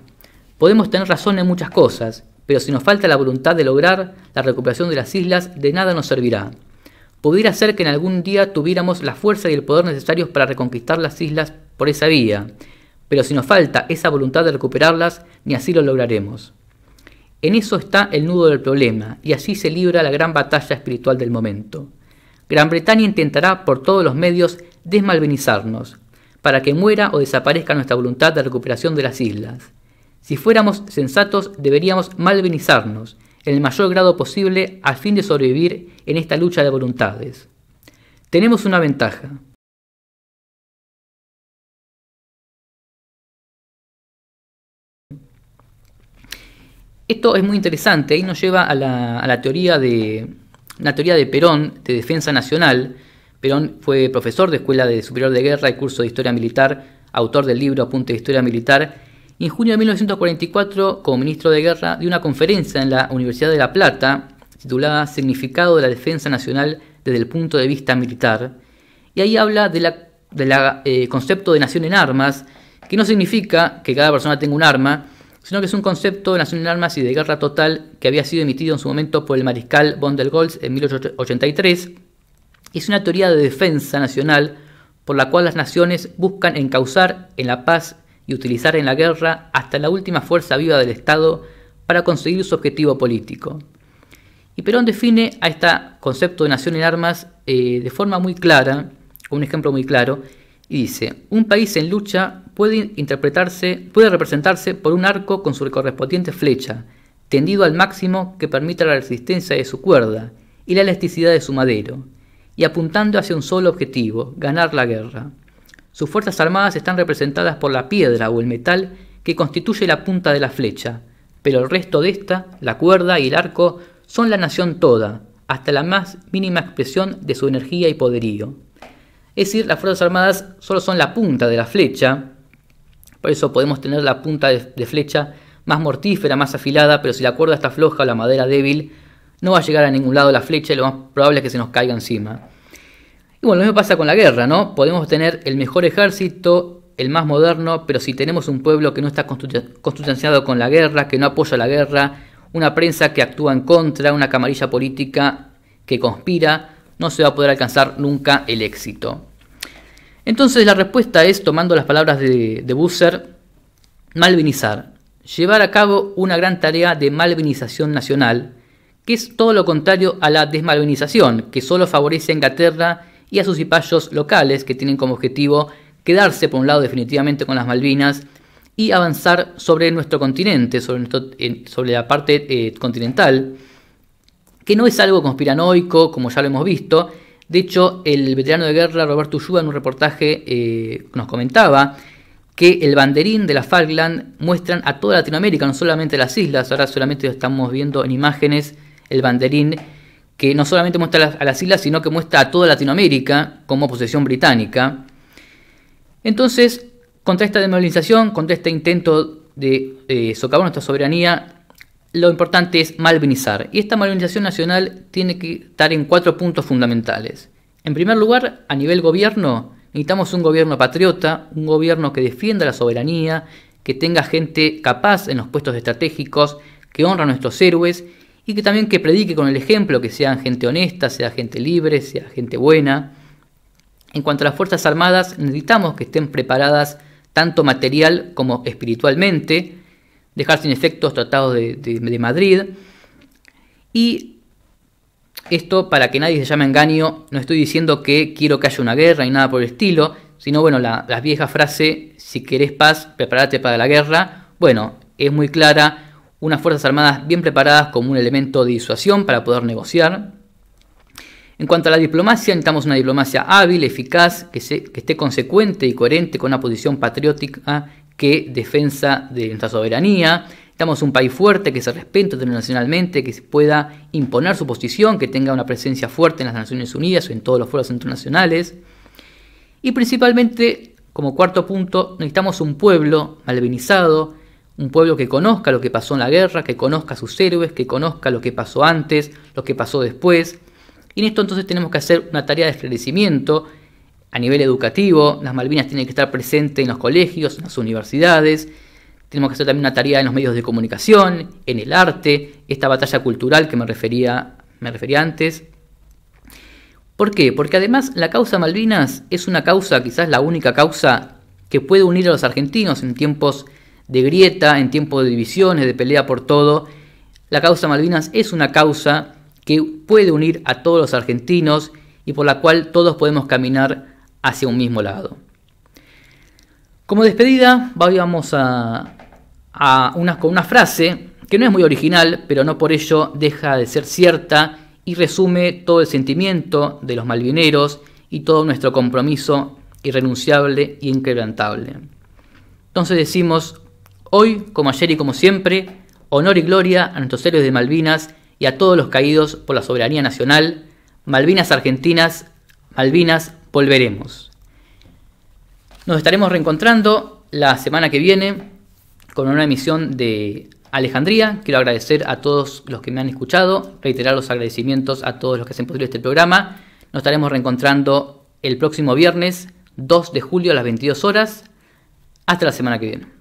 Podemos tener razón en muchas cosas, pero si nos falta la voluntad de lograr la recuperación de las islas, de nada nos servirá. Pudiera ser que en algún día tuviéramos la fuerza y el poder necesarios para reconquistar las islas por esa vía, pero si nos falta esa voluntad de recuperarlas, ni así lo lograremos. En eso está el nudo del problema, y así se libra la gran batalla espiritual del momento. Gran Bretaña intentará por todos los medios desmalvinizarnos, para que muera o desaparezca nuestra voluntad de recuperación de las islas. Si fuéramos sensatos, deberíamos malvinizarnos en el mayor grado posible al fin de sobrevivir en esta lucha de voluntades. Tenemos una ventaja. Esto es muy interesante y nos lleva a la, teoría de la teoría de Perón de defensa nacional. Perón fue profesor de Escuela de Superior de Guerra y curso de Historia Militar, autor del libro Apunte de Historia Militar en junio de 1944, como ministro de Guerra, dio una conferencia en la Universidad de La Plata titulada Significado de la Defensa Nacional desde el punto de vista militar. Y ahí habla del eh, concepto de nación en armas, que no significa que cada persona tenga un arma, sino que es un concepto de nación en armas y de guerra total que había sido emitido en su momento por el mariscal von der Goltz en 1883. Es una teoría de defensa nacional por la cual las naciones buscan encauzar en la paz y utilizar en la guerra hasta la última fuerza viva del Estado para conseguir su objetivo político. Y Perón define a este concepto de nación en armas eh, de forma muy clara, con un ejemplo muy claro, y dice, un país en lucha puede, interpretarse, puede representarse por un arco con su correspondiente flecha, tendido al máximo que permita la resistencia de su cuerda y la elasticidad de su madero, y apuntando hacia un solo objetivo, ganar la guerra. Sus fuerzas armadas están representadas por la piedra o el metal que constituye la punta de la flecha, pero el resto de esta, la cuerda y el arco, son la nación toda, hasta la más mínima expresión de su energía y poderío. Es decir, las Fuerzas Armadas solo son la punta de la flecha, por eso podemos tener la punta de, flecha más mortífera, más afilada, pero si la cuerda está floja o la madera débil, no va a llegar a ningún lado la flecha y lo más probable es que se nos caiga encima. Y bueno, lo mismo pasa con la guerra, ¿no? Podemos tener el mejor ejército, el más moderno, pero si tenemos un pueblo que no está constitucionalizado con la guerra, que no apoya la guerra, una prensa que actúa en contra, una camarilla política que conspira, no se va a poder alcanzar nunca el éxito. Entonces la respuesta es, tomando las palabras de, de Busser, malvinizar, llevar a cabo una gran tarea de malvinización nacional, que es todo lo contrario a la desmalvinización, que solo favorece a Inglaterra y a sus cipayos locales que tienen como objetivo quedarse por un lado definitivamente con las Malvinas y avanzar sobre nuestro continente, sobre, sobre la parte eh, continental, que no es algo conspiranoico como ya lo hemos visto. De hecho, el veterano de guerra Roberto Ullúa en un reportaje eh, nos comentaba que el banderín de la Falkland muestran a toda Latinoamérica, no solamente las islas, ahora solamente lo estamos viendo en imágenes el banderín que no solamente muestra a las islas, sino que muestra a toda Latinoamérica como posesión británica. Entonces, contra esta demoralización, contra este intento de eh, socavar nuestra soberanía, lo importante es malvinizar. Y esta malvinización nacional tiene que estar en cuatro puntos fundamentales. En primer lugar, a nivel gobierno, necesitamos un gobierno patriota, un gobierno que defienda la soberanía, que tenga gente capaz en los puestos estratégicos, que honra a nuestros héroes y que también que predique con el ejemplo, que sean gente honesta, sea gente libre, sea gente buena. En cuanto a las Fuerzas Armadas, necesitamos que estén preparadas tanto material como espiritualmente, dejar sin efectos tratados de, de, Madrid. Y esto, para que nadie se llame engaño, no estoy diciendo que quiero que haya una guerra ni nada por el estilo, sino bueno, la, vieja frase, si querés paz, prepárate para la guerra, bueno, es muy clara, unas Fuerzas Armadas bien preparadas como un elemento de disuasión para poder negociar. En cuanto a la diplomacia, necesitamos una diplomacia hábil, eficaz, que, esté consecuente y coherente con una posición patriótica que defensa de nuestra soberanía. Necesitamos un país fuerte, que se respete internacionalmente, que pueda imponer su posición, que tenga una presencia fuerte en las Naciones Unidas o en todos los foros internacionales. Y principalmente, como cuarto punto, necesitamos un pueblo malvinizado, un pueblo que conozca lo que pasó en la guerra, que conozca a sus héroes, que conozca lo que pasó antes, lo que pasó después. Y en esto entonces tenemos que hacer una tarea de esclarecimiento a nivel educativo. Las Malvinas tienen que estar presentes en los colegios, en las universidades. Tenemos que hacer también una tarea en los medios de comunicación, en el arte, esta batalla cultural que me refería, me refería antes. ¿Por qué? Porque además la causa Malvinas es una causa, quizás la única causa que puede unir a los argentinos en tiempos de grieta, en tiempos de divisiones, de pelea por todo. La causa Malvinas es una causa que puede unir a todos los argentinos y por la cual todos podemos caminar hacia un mismo lado. Como despedida, vamos a, con una frase que no es muy original, pero no por ello deja de ser cierta y resume todo el sentimiento de los malvineros y todo nuestro compromiso irrenunciable y inquebrantable. Entonces decimos, Hoy, como ayer y como siempre, honor y gloria a nuestros héroes de Malvinas y a todos los caídos por la soberanía nacional. Malvinas Argentinas, Malvinas, volveremos. Nos estaremos reencontrando la semana que viene con una emisión de Alejandría. Quiero agradecer a todos los que me han escuchado, reiterar los agradecimientos a todos los que hacen posible este programa. Nos estaremos reencontrando el próximo viernes 2 de julio a las 22 horas. Hasta la semana que viene.